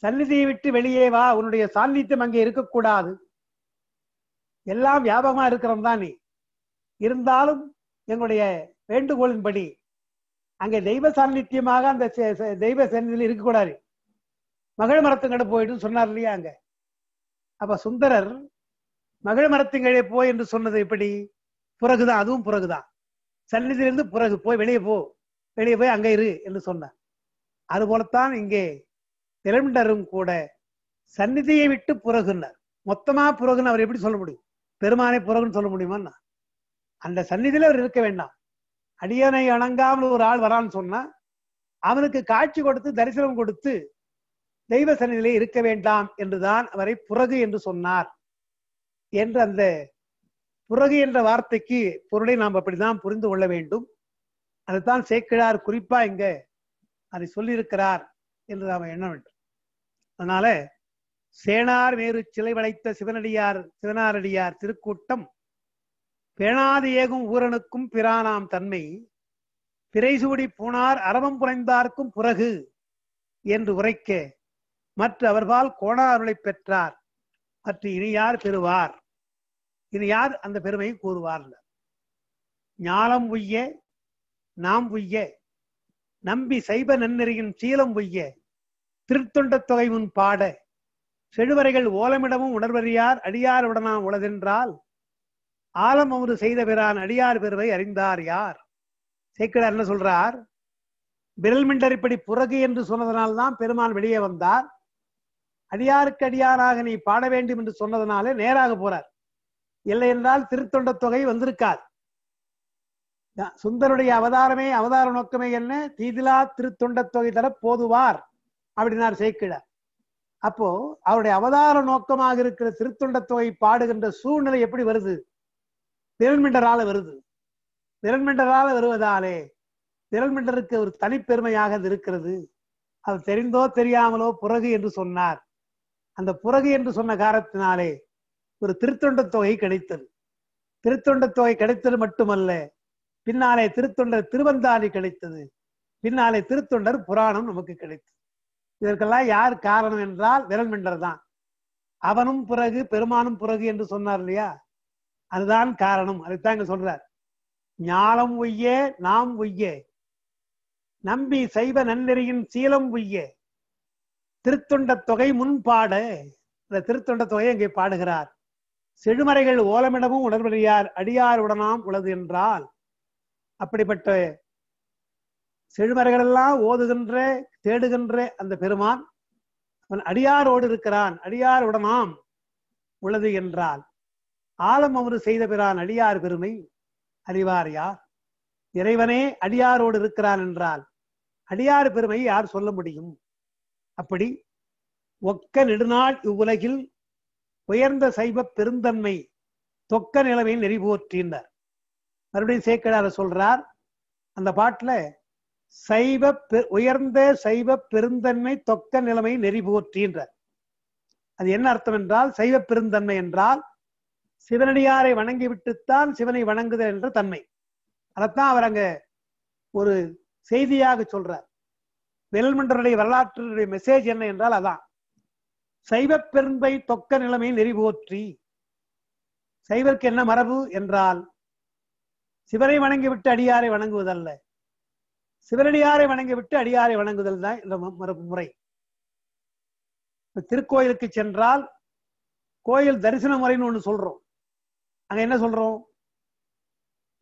[SPEAKER 1] சந்நிதியை விட்டு வெளியே வா உன்னுடைய சாந்தித்தம் அங்கே இருக்கக்கூடாது எல்லாம் வியாபகமா இருக்கிறோம் தான் நீ இருந்தாலும் எங்களுடைய வேண்டுகோளின்படி அங்க தெய்வ சாநித்தியமாக அந்த தெய்வ சன்னிதியில் இருக்கக்கூடாது மகள் மரத்துங்கட போயிட்டு சொன்னார் இல்லையா அங்க அப்ப சுந்தரர் மகள் மரத்திங்கழே போய் என்று சொன்னது எப்படி பிறகுதான் அதுவும் பிறகுதான் சன்னிதியிலிருந்து பிறகு போய் வெளியே போ வெளியே போய் அங்க இரு என்று சொன்னார் அது போலத்தான் இங்கே திரண்டரும் கூட சந்நிதியை விட்டு புறகுன்னார் மொத்தமா புறகுன்னு அவர் எப்படி சொல்ல முடியும் பெருமானை புறகுன்னு சொல்ல முடியுமா அந்த சந்நிதியில அவர் இருக்க வேண்டாம் அடியனை அணங்காமல் ஒரு ஆள் வரான்னு சொன்னா அவனுக்கு காட்சி கொடுத்து தரிசனம் கொடுத்து தெய்வ சன்னிதியிலே இருக்க வேண்டாம் என்றுதான் அவரை புறகு என்று சொன்னார் என்ற அந்த புறகு என்ற வார்த்தைக்கு பொருளை நாம் அப்படிதான் புரிந்து கொள்ள வேண்டும் அதைத்தான் சேக்கிழார் குறிப்பா இங்க அதை சொல்லியிருக்கிறார் என்று நாம் எண்ண வேண்டும் அதனால சேனார் மேரு சிலை வளைத்த சிவனடியார் சிவனாரடியார் திருக்கூட்டம் பேணாது ஏகும் ஊரனுக்கும் பிரானாம் தன்மை பிறைசூடி பூனார் அரவம் புனைந்தார்க்கும் புறகு என்று உரைக்க மற்ற அவர்பால் கோணாருளை பெற்றார் மற்ற இனி யார் பெறுவார் இனி யார் அந்த பெருமையை கூறுவார் ஞானம் உய்ய நாம் உய்ய நம்பி சைப நன்னெறியின் சீலம் உய்ய திருத்தொண்ட தொகை முன் பாட செழுவரைகள் ஓலமிடமும் உணர்வறியார் அடியார் உடனாம் உளதென்றால் ஆலம் அமுது செய்த பிறான் அடியார் பெருவை அறிந்தார் யார் சேக்கிடார் என்ன சொல்றார் விரல் மின்டர் இப்படி புறகு என்று சொன்னதனால்தான் பெருமான் வெளியே வந்தார் அடியாருக்கு அடியாராக நீ பாட வேண்டும் என்று சொன்னதனாலே நேராக போறார் இல்லை என்றால் திருத்தொண்ட தொகை வந்திருக்கார் சுந்தருடைய அவதாரமே அவதார நோக்கமே என்ன தீதிலா திருத்தொண்ட தொகை தர போதுவார் அப்படின்னார் சேக்கிடார் அப்போ அவருடைய அவதார நோக்கமாக இருக்கிற திருத்தொண்ட தொகை பாடுகின்ற சூழ்நிலை எப்படி வருது விரல் மிண்டரால வருது விரல் மிண்டரால வருவதாலே விரல் மிண்டருக்கு ஒரு தனிப்பெருமையாக அது இருக்கிறது அது தெரிந்தோ தெரியாமலோ புறகு என்று சொன்னார் அந்த புறகு என்று சொன்ன காரணத்தினாலே ஒரு திருத்தொண்ட தொகை கிடைத்தது திருத்தொண்ட தொகை கிடைத்தது மட்டுமல்ல பின்னாலே திருத்தொண்டர் திருவந்தாளி கிடைத்தது பின்னாலே திருத்தொண்டர் புராணம் நமக்கு கிடைத்தது இதற்கெல்லாம் யார் காரணம் என்றால் விரல்மிண்டர் தான் அவனும் பிறகு பெருமானும் பிறகு என்று சொன்னார் இல்லையா அதுதான் காரணம் அதைத்தான் இங்க சொல்றார் ஞானம் உய்யே நாம் உய்யே நம்பி சைவ நன்னெறியின் சீலம் உய்யே திருத்தொண்ட தொகை முன்பாடு இந்த திருத்தொண்ட தொகை இங்கே பாடுகிறார் செழுமறைகள் ஓலமிடமும் உணர்வறியார் அடியார் உடனாம் உள்ளது என்றால் அப்படிப்பட்ட செழுமறைகள் எல்லாம் ஓதுகின்ற தேடுகின்ற அந்த பெருமான் அவன் அடியாரோடு இருக்கிறான் அடியார் உடனாம் உள்ளது என்றால் ஆலம் அவரு செய்த பிறான் அடியார் பெருமை அறிவார் யார் இறைவனே அடியாரோடு இருக்கிறான் என்றால் அடியார் பெருமை யார் சொல்ல முடியும் அப்படி ஒக்க நெடுநாள் இவ்வுலகில் உயர்ந்த சைவ பெருந்தன்மை தொக்க நிலைமை நெறிபோற்றினர் மறுபடியும் சேக்கடார சொல்றார் அந்த பாட்டுல சைவ உயர்ந்த சைவ பெருந்தன்மை தொக்க நிலைமை நெறிபோற்றின்றார் அது என்ன அர்த்தம் என்றால் சைவ பெருந்தன்மை என்றால் சிவனடியாரை வணங்கி விட்டுத்தான் சிவனை வணங்குதல் என்ற தன்மை அதைத்தான் அவர் அங்க ஒரு செய்தியாக சொல்றார் வேல்மன்றருடைய வரலாற்றினுடைய மெசேஜ் என்ன என்றால் அதான் சைவ பெரும்பை தொக்க நிலைமை நெறிபோற்றி சைவருக்கு என்ன மரபு என்றால் சிவனை வணங்கிவிட்டு அடியாரை வணங்குவதல்ல சிவனடியாரை வணங்கிவிட்டு அடியாரை வணங்குதல் தான் இந்த மரபு முறை திருக்கோயிலுக்கு சென்றால் கோயில் தரிசன முறைன்னு ஒன்று சொல்றோம் அங்க என்ன சொல்றோம்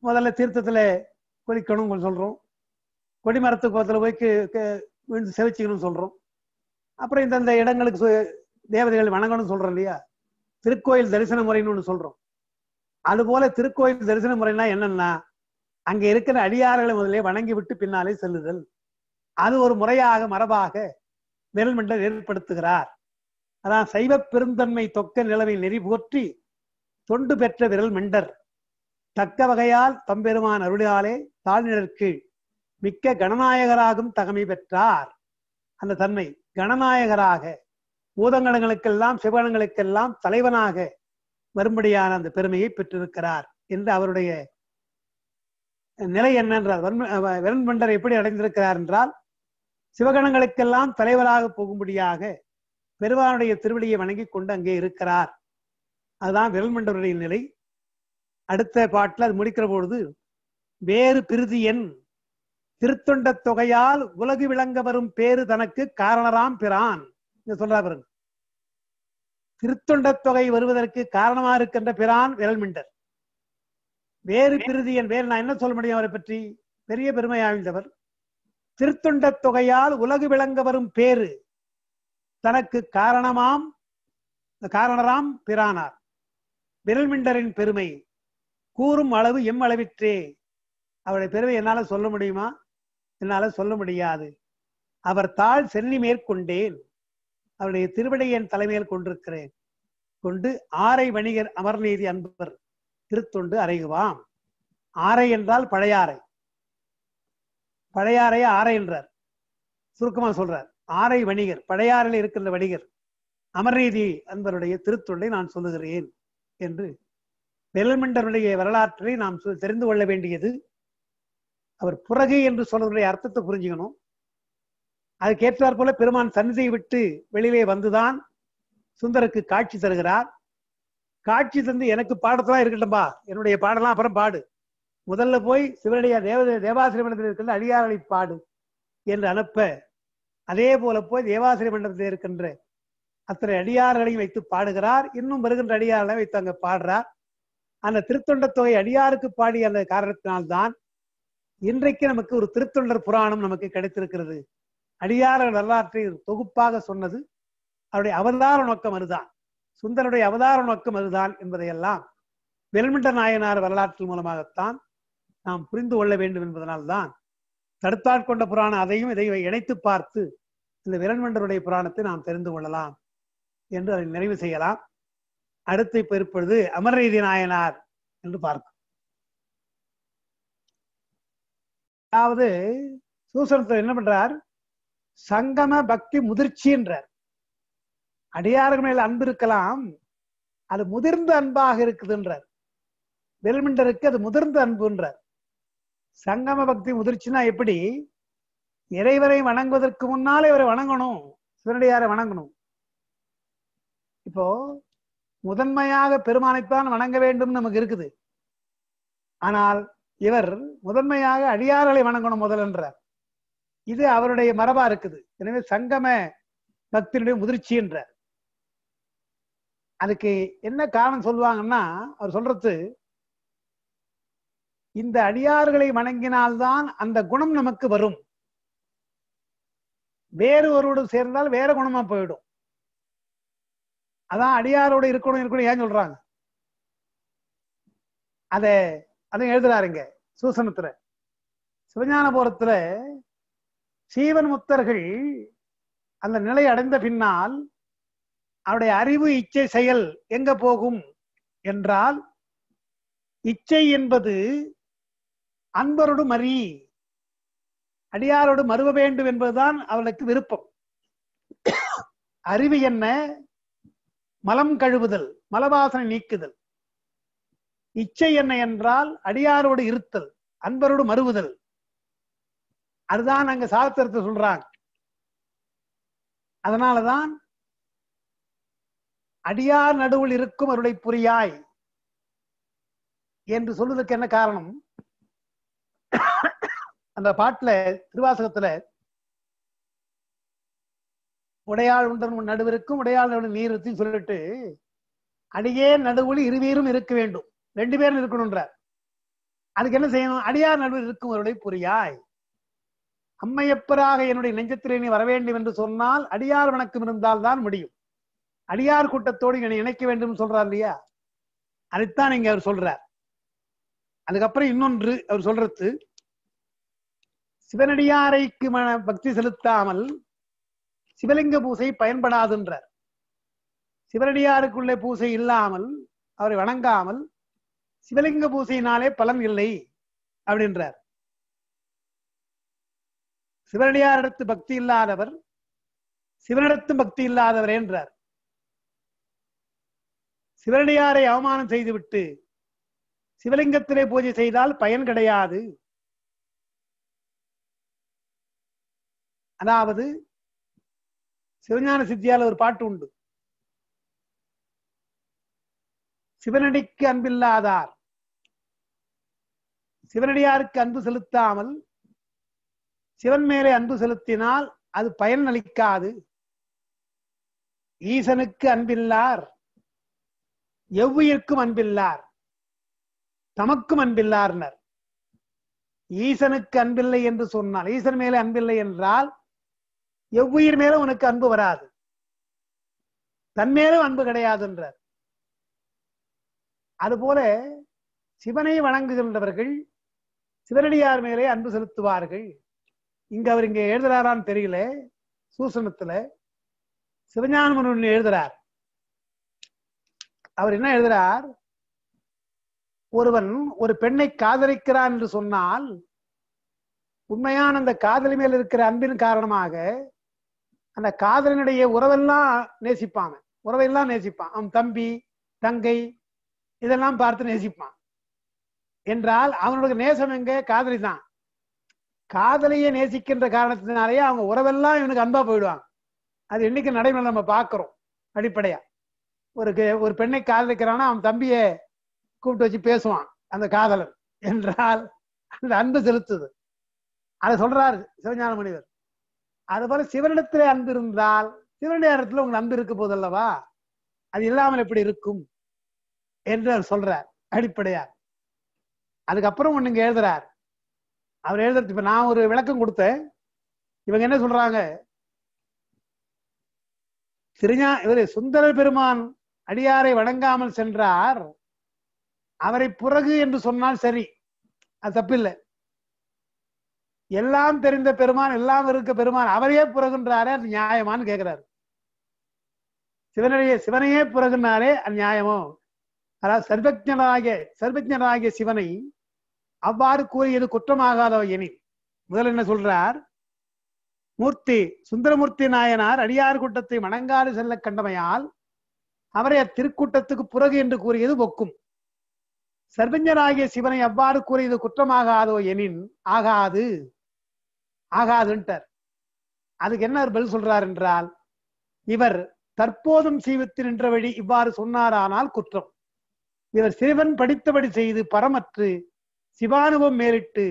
[SPEAKER 1] முதல்ல தீர்த்தத்துல குளிக்கணும் சொல்றோம் கொடிமரத்து கோத்துல போய் விழுந்து செவிச்சிக்கணும்னு சொல்றோம் அப்புறம் இந்தந்த இடங்களுக்கு தேவதைகள் வணங்கணும்னு சொல்றோம் இல்லையா திருக்கோயில் தரிசன முறைன்னு ஒன்று சொல்றோம் அது போல திருக்கோயில் தரிசன முறைனா என்னன்னா அங்க இருக்கிற அடியார்களை முதலே வணங்கி விட்டு பின்னாலே செல்லுதல் அது ஒரு முறையாக மரபாக நிரல்மண்டல் ஏற்படுத்துகிறார் அதான் சைவ பெருந்தன்மை தொக்க நிலவை நெறி போற்றி தொண்டு பெற்ற விரல் மெண்டர் தக்க வகையால் தம்பெருமான் அருளினாலே கீழ் மிக்க கணநாயகராகும் தகமை பெற்றார் அந்த தன்மை கணநாயகராக பூதங்கடங்களுக்கெல்லாம் சிவகணங்களுக்கெல்லாம் தலைவனாக வரும்படியான அந்த பெருமையை பெற்றிருக்கிறார் என்று அவருடைய நிலை என்னென்றால் என்றால் மண்டர் எப்படி அடைந்திருக்கிறார் என்றால் சிவகணங்களுக்கெல்லாம் தலைவராக போகும்படியாக பெருவானுடைய திருவடியை வணங்கி கொண்டு அங்கே இருக்கிறார் அதுதான் விரல் மண்டவருடைய நிலை அடுத்த பாட்டில் அது முடிக்கிற பொழுது வேறு பிரிதி எண் திருத்தொண்ட தொகையால் உலகு விளங்க வரும் பேரு தனக்கு காரணராம் பிரான் சொல்றா பாருங்க திருத்தொண்ட தொகை வருவதற்கு காரணமா இருக்கின்ற பிரான் மிண்டர் வேறு பிரிதி என் வேறு நான் என்ன சொல்ல முடியும் அவரை பற்றி பெரிய பெருமை ஆழ்ந்தவர் திருத்தொண்ட தொகையால் உலகு விளங்க வரும் பேரு தனக்கு காரணமாம் காரணராம் பிரானார் விரல்மிண்டரின் பெருமை கூறும் அளவு எம் அளவிற்றே அவருடைய பெருமை என்னால் சொல்ல முடியுமா என்னால் சொல்ல முடியாது அவர் தாழ் சென்னி மேற்கொண்டேன் அவருடைய என் தலைமையில் கொண்டிருக்கிறேன் கொண்டு ஆரை வணிகர் அமர்நீதி அன்பர் திருத்தொண்டு அறைகுவாம் ஆரை என்றால் பழையாறை பழையாறைய ஆரை என்றார் சுருக்கமா சொல்றார் ஆரை வணிகர் பழையாறில் இருக்கின்ற வணிகர் அமர்நீதி அன்பருடைய திருத்தொண்டை நான் சொல்லுகிறேன் என்று வேலுமண்டருடைய வரலாற்றை நாம் தெரிந்து கொள்ள வேண்டியது அவர் புறகு என்று சொல்றதுடைய அர்த்தத்தை புரிஞ்சுக்கணும் அதுக்கேற்றாற் போல பெருமான் சந்நிதியை விட்டு வெளியிலே வந்துதான் சுந்தருக்கு காட்சி தருகிறார் காட்சி தந்து எனக்கு பாடத்தெல்லாம் இருக்கட்டும்பா என்னுடைய பாடலாம் அப்புறம் பாடு முதல்ல போய் சிவனுடைய தேவ தேவாசிரிய மண்டலத்தில் இருக்கின்ற அதிகாரங்களை பாடு என்று அனுப்ப அதே போல போய் தேவாசிரிய மண்டலத்தில் இருக்கின்ற அத்தனை அடியார்களையும் வைத்து பாடுகிறார் இன்னும் வருகின்ற அடியார்களை வைத்து அங்க பாடுறார் அந்த திருத்தொண்ட தொகை அடியாருக்கு பாடிய அந்த காரணத்தினால்தான் இன்றைக்கு நமக்கு ஒரு திருத்தொண்டர் புராணம் நமக்கு கிடைத்திருக்கிறது அடியார்கள் வரலாற்றை தொகுப்பாக சொன்னது அவருடைய அவதார நோக்கம் அதுதான் சுந்தருடைய அவதார நோக்கம் அதுதான் என்பதையெல்லாம் வெல்மிண்ட நாயனார் வரலாற்றின் மூலமாகத்தான் நாம் புரிந்து கொள்ள வேண்டும் என்பதனால்தான் தடுத்தாட்கொண்ட புராணம் அதையும் இதை இணைத்து பார்த்து இந்த விரண்மண்டருடைய புராணத்தை நாம் தெரிந்து கொள்ளலாம் என்று அதை நிறைவு செய்யலாம் அடுத்து இப்ப இருப்பது அமர்நீதி நாயனார் என்று பார்க்கும் அதாவது சூசனத்தில் என்ன பண்றார் சங்கம பக்தி முதிர்ச்சின்றார் அடியார்கள் மேல் அன்பு இருக்கலாம் அது முதிர்ந்த அன்பாக இருக்குதுன்றார் வெல்மிண்டருக்கு அது முதிர்ந்த அன்புன்றார் சங்கம பக்தி முதிர்ச்சினா எப்படி இறைவரை வணங்குவதற்கு முன்னாலே இவரை வணங்கணும் சிவனடியாரை வணங்கணும் இப்போ முதன்மையாக பெருமானைத்தான் வணங்க வேண்டும் நமக்கு இருக்குது ஆனால் இவர் முதன்மையாக அடியார்களை வணங்கணும் முதலன்றார் இது அவருடைய மரபா இருக்குது எனவே சங்கம பக்தினுடைய முதிர்ச்சி என்றார் அதுக்கு என்ன காரணம் சொல்லுவாங்கன்னா அவர் சொல்றது இந்த அடியார்களை வணங்கினால்தான் அந்த குணம் நமக்கு வரும் வேறு ஒருவரோடு சேர்ந்தால் வேற குணமா போயிடும் அதான் அடியாரோட இருக்கணும் இருக்கணும் ஏன் சொல்றாங்க அத அதை எழுதுறாருங்க சூசனத்துல சிவஞானபுரத்துல சீவன் முத்தர்கள் அந்த நிலை அடைந்த பின்னால் அவருடைய அறிவு இச்சை செயல் எங்க போகும் என்றால் இச்சை என்பது அன்பரோடு மறி அடியாரோடு மறுவ வேண்டும் என்பதுதான் அவளுக்கு விருப்பம் அறிவு என்ன மலம் கழுவுதல் மலவாசனை நீக்குதல் இச்சை என்ன என்றால் அடியாரோடு இருத்தல் அன்பரோடு மறுவுதல் அதுதான் அங்க சாஸ்திரத்தை சொல்றாங்க அதனாலதான் அடியார் நடுவில் இருக்கும் அவருடைய புரியாய் என்று சொல்வதற்கு என்ன காரணம் அந்த பாட்டுல திருவாசகத்துல உடையாள் உண்டன் நடுவிற்கும் உடையாள் நடுவு நீருத்தின்னு சொல்லிட்டு அடியே நடுவுல இருவீரும் இருக்க வேண்டும் ரெண்டு பேரும் இருக்கணும்ன்றார் அதுக்கு என்ன செய்யணும் அடியார் நடுவில் இருக்கும் அவருடைய புரியாய் அம்மையப்பராக என்னுடைய நெஞ்சத்திலே நீ வர வேண்டும் என்று சொன்னால் அடியார் வணக்கம் இருந்தால் தான் முடியும் அடியார் கூட்டத்தோடு என்னை இணைக்க வேண்டும் சொல்றார் இல்லையா அதைத்தான் இங்க அவர் சொல்றார் அதுக்கப்புறம் இன்னொன்று அவர் சொல்றது சிவனடியாரைக்கு பக்தி செலுத்தாமல் சிவலிங்க பூசை பயன்படாதுன்றார் சிவரடியாருக்குள்ளே பூசை இல்லாமல் அவரை வணங்காமல் சிவலிங்க பூசையினாலே பலன் இல்லை அப்படின்றார் சிவனடியாரிடத்து பக்தி இல்லாதவர் சிவனிடத்து பக்தி இல்லாதவர் என்றார் சிவரடியாரை அவமானம் செய்துவிட்டு சிவலிங்கத்திலே பூஜை செய்தால் பயன் கிடையாது அதாவது சிவஞான சித்தியால ஒரு பாட்டு உண்டு சிவனடிக்கு அன்பில்லாதார் சிவனடியாருக்கு அன்பு செலுத்தாமல் சிவன் மேலே அன்பு செலுத்தினால் அது பயன் அளிக்காது ஈசனுக்கு அன்பில்லார் எவ்வுயிர்க்கும் அன்பில்லார் தமக்கும் அன்பில்லார்னர் ஈசனுக்கு அன்பில்லை என்று சொன்னால் ஈசன் மேலே அன்பில்லை என்றால் எவ்வுயிர் மேலும் உனக்கு அன்பு வராது தன் மேலும் அன்பு கிடையாதுன்றார் அதுபோல சிவனை வணங்குகின்றவர்கள் சிவனடியார் மேலே அன்பு செலுத்துவார்கள் இங்க அவர் இங்க எழுதுறாரான்னு தெரியல சூசனத்துல சிவஞானமனு எழுதுறார் அவர் என்ன எழுதுறார் ஒருவன் ஒரு பெண்ணை காதலிக்கிறான் என்று சொன்னால் உண்மையான அந்த காதலி மேல் இருக்கிற அன்பின் காரணமாக அந்த காதலனுடைய உறவெல்லாம் நேசிப்பாங்க உறவெல்லாம் நேசிப்பான் அவன் தம்பி தங்கை இதெல்லாம் பார்த்து நேசிப்பான் என்றால் அவனுடைய நேசம் எங்க காதலி தான் காதலையே நேசிக்கின்ற காரணத்தினாலேயே அவங்க உறவெல்லாம் இவனுக்கு அன்பா போயிடுவாங்க அது என்னைக்கு நடைமுறை நம்ம பார்க்கறோம் அடிப்படையா ஒரு ஒரு பெண்ணை காதலிக்கிறானா அவன் தம்பிய கூப்பிட்டு வச்சு பேசுவான் அந்த காதலன் என்றால் அந்த அன்பு செலுத்துது அதை சொல்றாரு சிவஞான மனிதர் அதுபோல சிவனிடத்திலே அன்பு இருந்தால் சிவனுடைய இடத்துல உங்களுக்கு அன்பு இருக்க போதல்லவா அது இல்லாமல் எப்படி இருக்கும் என்று அவர் சொல்றார் அடிப்படையார் அதுக்கப்புறம் இங்க எழுதுறார் அவர் எழுதுறது இப்ப நான் ஒரு விளக்கம் கொடுத்தேன் இவங்க என்ன சொல்றாங்க திருஞா இவர் சுந்தர பெருமான் அடியாரை வணங்காமல் சென்றார் அவரை புறகு என்று சொன்னால் சரி அது தப்பில்லை எல்லாம் தெரிந்த பெருமான் எல்லாம் இருக்க பெருமான் அவரையே புறகுன்றாரே அது நியாயமான்னு கேட்கிறாரு சிவனையே சிவனையே புறகுனாரே அந்நியாயமோ அதாவது சர்வஜனாகிய சர்வஜனாகிய சிவனை அவ்வாறு கூறியது குற்றமாகாதோ எனி முதல் என்ன சொல்றார் மூர்த்தி சுந்தரமூர்த்தி நாயனார் அடியார் கூட்டத்தை மணங்காறு செல்ல கண்டமையால் அவரை அத்திருக்கூட்டத்துக்கு புறகு என்று கூறியது ஒக்கும் சர்வஞராகிய சிவனை அவ்வாறு கூறியது குற்றமாகாதோ எனின் ஆகாது ஆகாதுன்ட்டார் அதுக்கு என்ன பதில் சொல்றார் என்றால் இவர் தற்போதும் சீவித்து வழி இவ்வாறு சொன்னாரானால் குற்றம் இவர் சிவன் படித்தபடி செய்து பரமற்று சிவானுபம் மேலிட்டு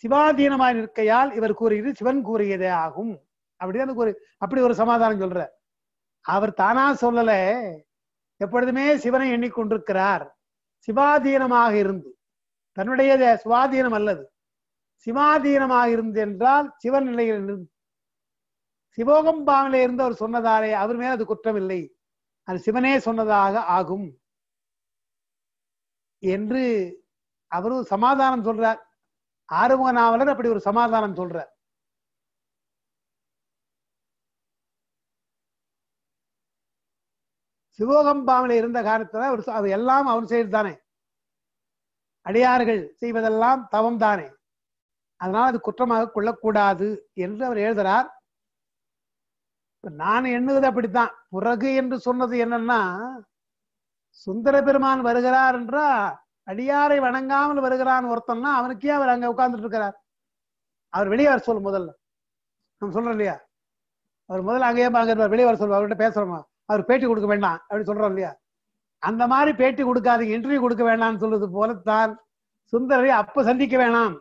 [SPEAKER 1] சிவாதீனமாய் நிற்கையால் இவர் கூறுகிறது சிவன் கூறியதே ஆகும் அப்படிதான் கூறி அப்படி ஒரு சமாதானம் சொல்ற அவர் தானா சொல்லல எப்பொழுதுமே சிவனை எண்ணிக்கொண்டிருக்கிறார் சிவாதீனமாக இருந்து தன்னுடைய சுவாதீனம் அல்லது சிவாதீனமாக இருந்தென்றால் சிவன் நிலையில் சிவோகம் பாவனில் இருந்து அவர் சொன்னதாலே அவர் மேல் அது குற்றம் இல்லை அது சிவனே சொன்னதாக ஆகும் என்று அவரும் சமாதானம் சொல்றார் ஆறுமுக நாவலர் அப்படி ஒரு சமாதானம் சொல்றார் சிவோகம்பாவில இருந்த காரணத்துல அவர் எல்லாம் அவன் செய்தானே தானே அடியார்கள் செய்வதெல்லாம் தவம் தானே அதனால் அது குற்றமாக கொள்ளக்கூடாது என்று அவர் எழுதுறார் நான் எண்ணுவது அப்படித்தான் பிறகு என்று சொன்னது என்னன்னா சுந்தர பெருமான் வருகிறார் என்றா அடியாரை வணங்காமல் வருகிறான் ஒருத்தன்னா அவனுக்கே அவர் அங்க உட்கார்ந்துட்டு இருக்கிறார் அவர் வெளியே வர சொல்லும் முதல்ல நம்ம சொல்றோம் இல்லையா அவர் முதல்ல அங்கேயே அங்க வெளியே வர சொல்லுவார் அவர்கிட்ட பேசுறோமா அவர் பேட்டி கொடுக்க வேண்டாம் அப்படின்னு சொல்றோம் இல்லையா அந்த மாதிரி பேட்டி கொடுக்காது இன்டர்வியூ கொடுக்க வேண்டாம்னு சொல்றது போலத்தான் சுந்தரரை அப்ப சந்திக்க வேணாம்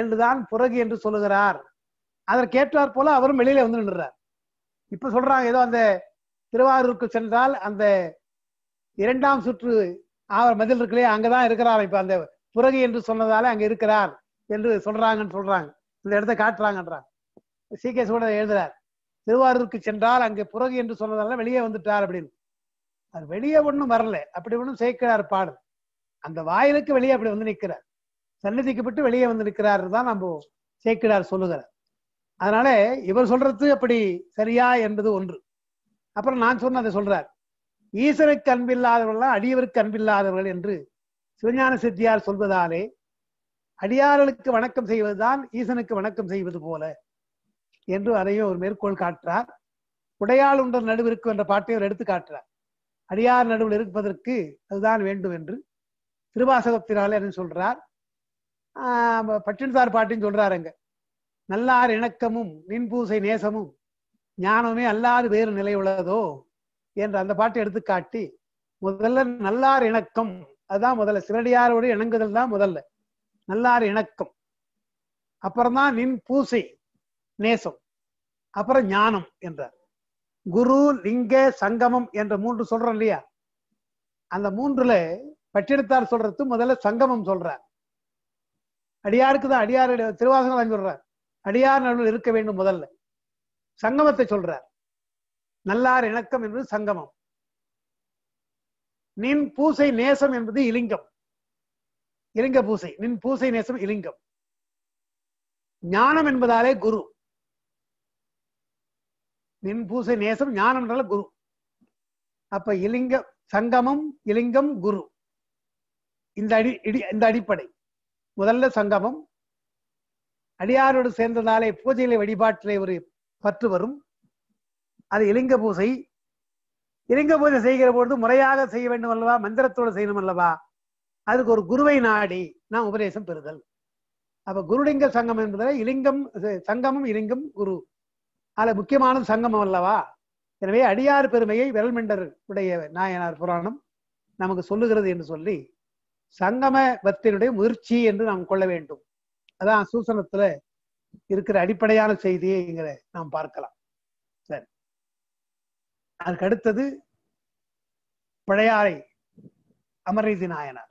[SPEAKER 1] என்றுதான் புறகு என்று சொல்லுகிறார் அதற்கேற்றார் போல அவரும் வெளியில வந்து நின்றார் இப்ப சொல்றாங்க ஏதோ அந்த திருவாரூருக்கு சென்றால் அந்த இரண்டாம் சுற்று அவர் மதில் இருக்கலையே அங்கதான் இருக்கிறார் இப்ப அந்த புறகு என்று சொன்னதால அங்க இருக்கிறார் என்று சொல்றாங்கன்னு சொல்றாங்க இந்த இடத்த காட்டுறாங்கன்றாங்க சி கே எழுதுறார் திருவாரூருக்கு சென்றால் அங்கே புறகு என்று சொன்னதால வெளியே வந்துட்டார் அப்படின்னு அது வெளியே ஒன்றும் வரல அப்படி ஒன்றும் சேர்க்கிறார் பாடல் அந்த வாயிலுக்கு வெளியே அப்படி வந்து நிற்கிறார் சன்னதிக்கப்பட்டு வெளியே வந்திருக்கிறார் தான் நம்ம சேக்கிடார் சொல்லுகிறார் அதனால இவர் சொல்றது அப்படி சரியா என்பது ஒன்று அப்புறம் நான் சொன்ன அதை சொல்றார் ஈஸ்வருக்கு அன்பில்லாதவர்கள்லாம் அடியவருக்கு அன்பில்லாதவர்கள் என்று சிவஞான சித்தியார் சொல்வதாலே அடியார்களுக்கு வணக்கம் செய்வதுதான் ஈசனுக்கு வணக்கம் செய்வது போல என்று அதையும் ஒரு மேற்கோள் காட்டுறார் உடையாள் உண்டர் நடுவிற்கு என்ற பாட்டை அவர் எடுத்து காட்டுறார் அடியார் நடுவில் இருப்பதற்கு அதுதான் வேண்டும் என்று திருவாசகத்தினாலே என்ன சொல்றார் பட்டின் சார் பாட்டின்னு சொல்றாருங்க நல்லார் இணக்கமும் நின்பூசை நேசமும் ஞானமே அல்லாது வேறு நிலை உள்ளதோ என்ற அந்த பாட்டை எடுத்து காட்டி முதல்ல நல்லார் இணக்கம் அதுதான் முதல்ல சிவடியாரோட இணங்குதல் தான் முதல்ல நல்லார் இணக்கம் அப்புறம்தான் நின் பூசை நேசம் அப்புறம் ஞானம் என்றார் குரு லிங்க சங்கமம் என்ற மூன்று சொல்றோம் இல்லையா அந்த மூன்றுல பட்டினத்தார் சொல்றது முதல்ல சங்கமம் சொல்றார் அடியாருக்கு தான் அடியார் திருவாசகம் தான் சொல்றார் அடியார் நடுவில் இருக்க வேண்டும் முதல்ல சங்கமத்தை சொல்றார் நல்லார் இணக்கம் என்பது சங்கமம் நின் பூசை நேசம் என்பது இலிங்கம் இலிங்க பூசை நின் பூசை நேசம் இலிங்கம் ஞானம் என்பதாலே குரு நின் பூசை நேசம் ஞானம் என்றால குரு அப்ப இலிங்க சங்கமம் இலிங்கம் குரு இந்த அடி இந்த அடிப்படை முதல்ல சங்கமம் அடியாரோடு சேர்ந்ததாலே பூஜையிலே வழிபாட்டிலே ஒரு பற்று வரும் அது இலிங்க பூசை இலிங்க பூஜை செய்கிற பொழுது முறையாக செய்ய வேண்டும் அல்லவா மந்திரத்தோடு செய்யணும் அல்லவா அதுக்கு ஒரு குருவை நாடி நான் உபதேசம் பெறுதல் அப்ப குருலிங்க சங்கம் என்பதில் இலிங்கம் சங்கமும் இலிங்கம் குரு அதுல முக்கியமான சங்கமம் அல்லவா எனவே அடியார் பெருமையை விரல்மண்டர் உடைய நாயனார் புராணம் நமக்கு சொல்லுகிறது என்று சொல்லி சங்கமத்தினுடைய முயற்சி என்று நாம் கொள்ள வேண்டும் அதான் சூசனத்துல இருக்கிற அடிப்படையான செய்தியை இங்க நாம் பார்க்கலாம் சரி அதுக்கு அடுத்தது பிழையாறை அமரீதி நாயனார்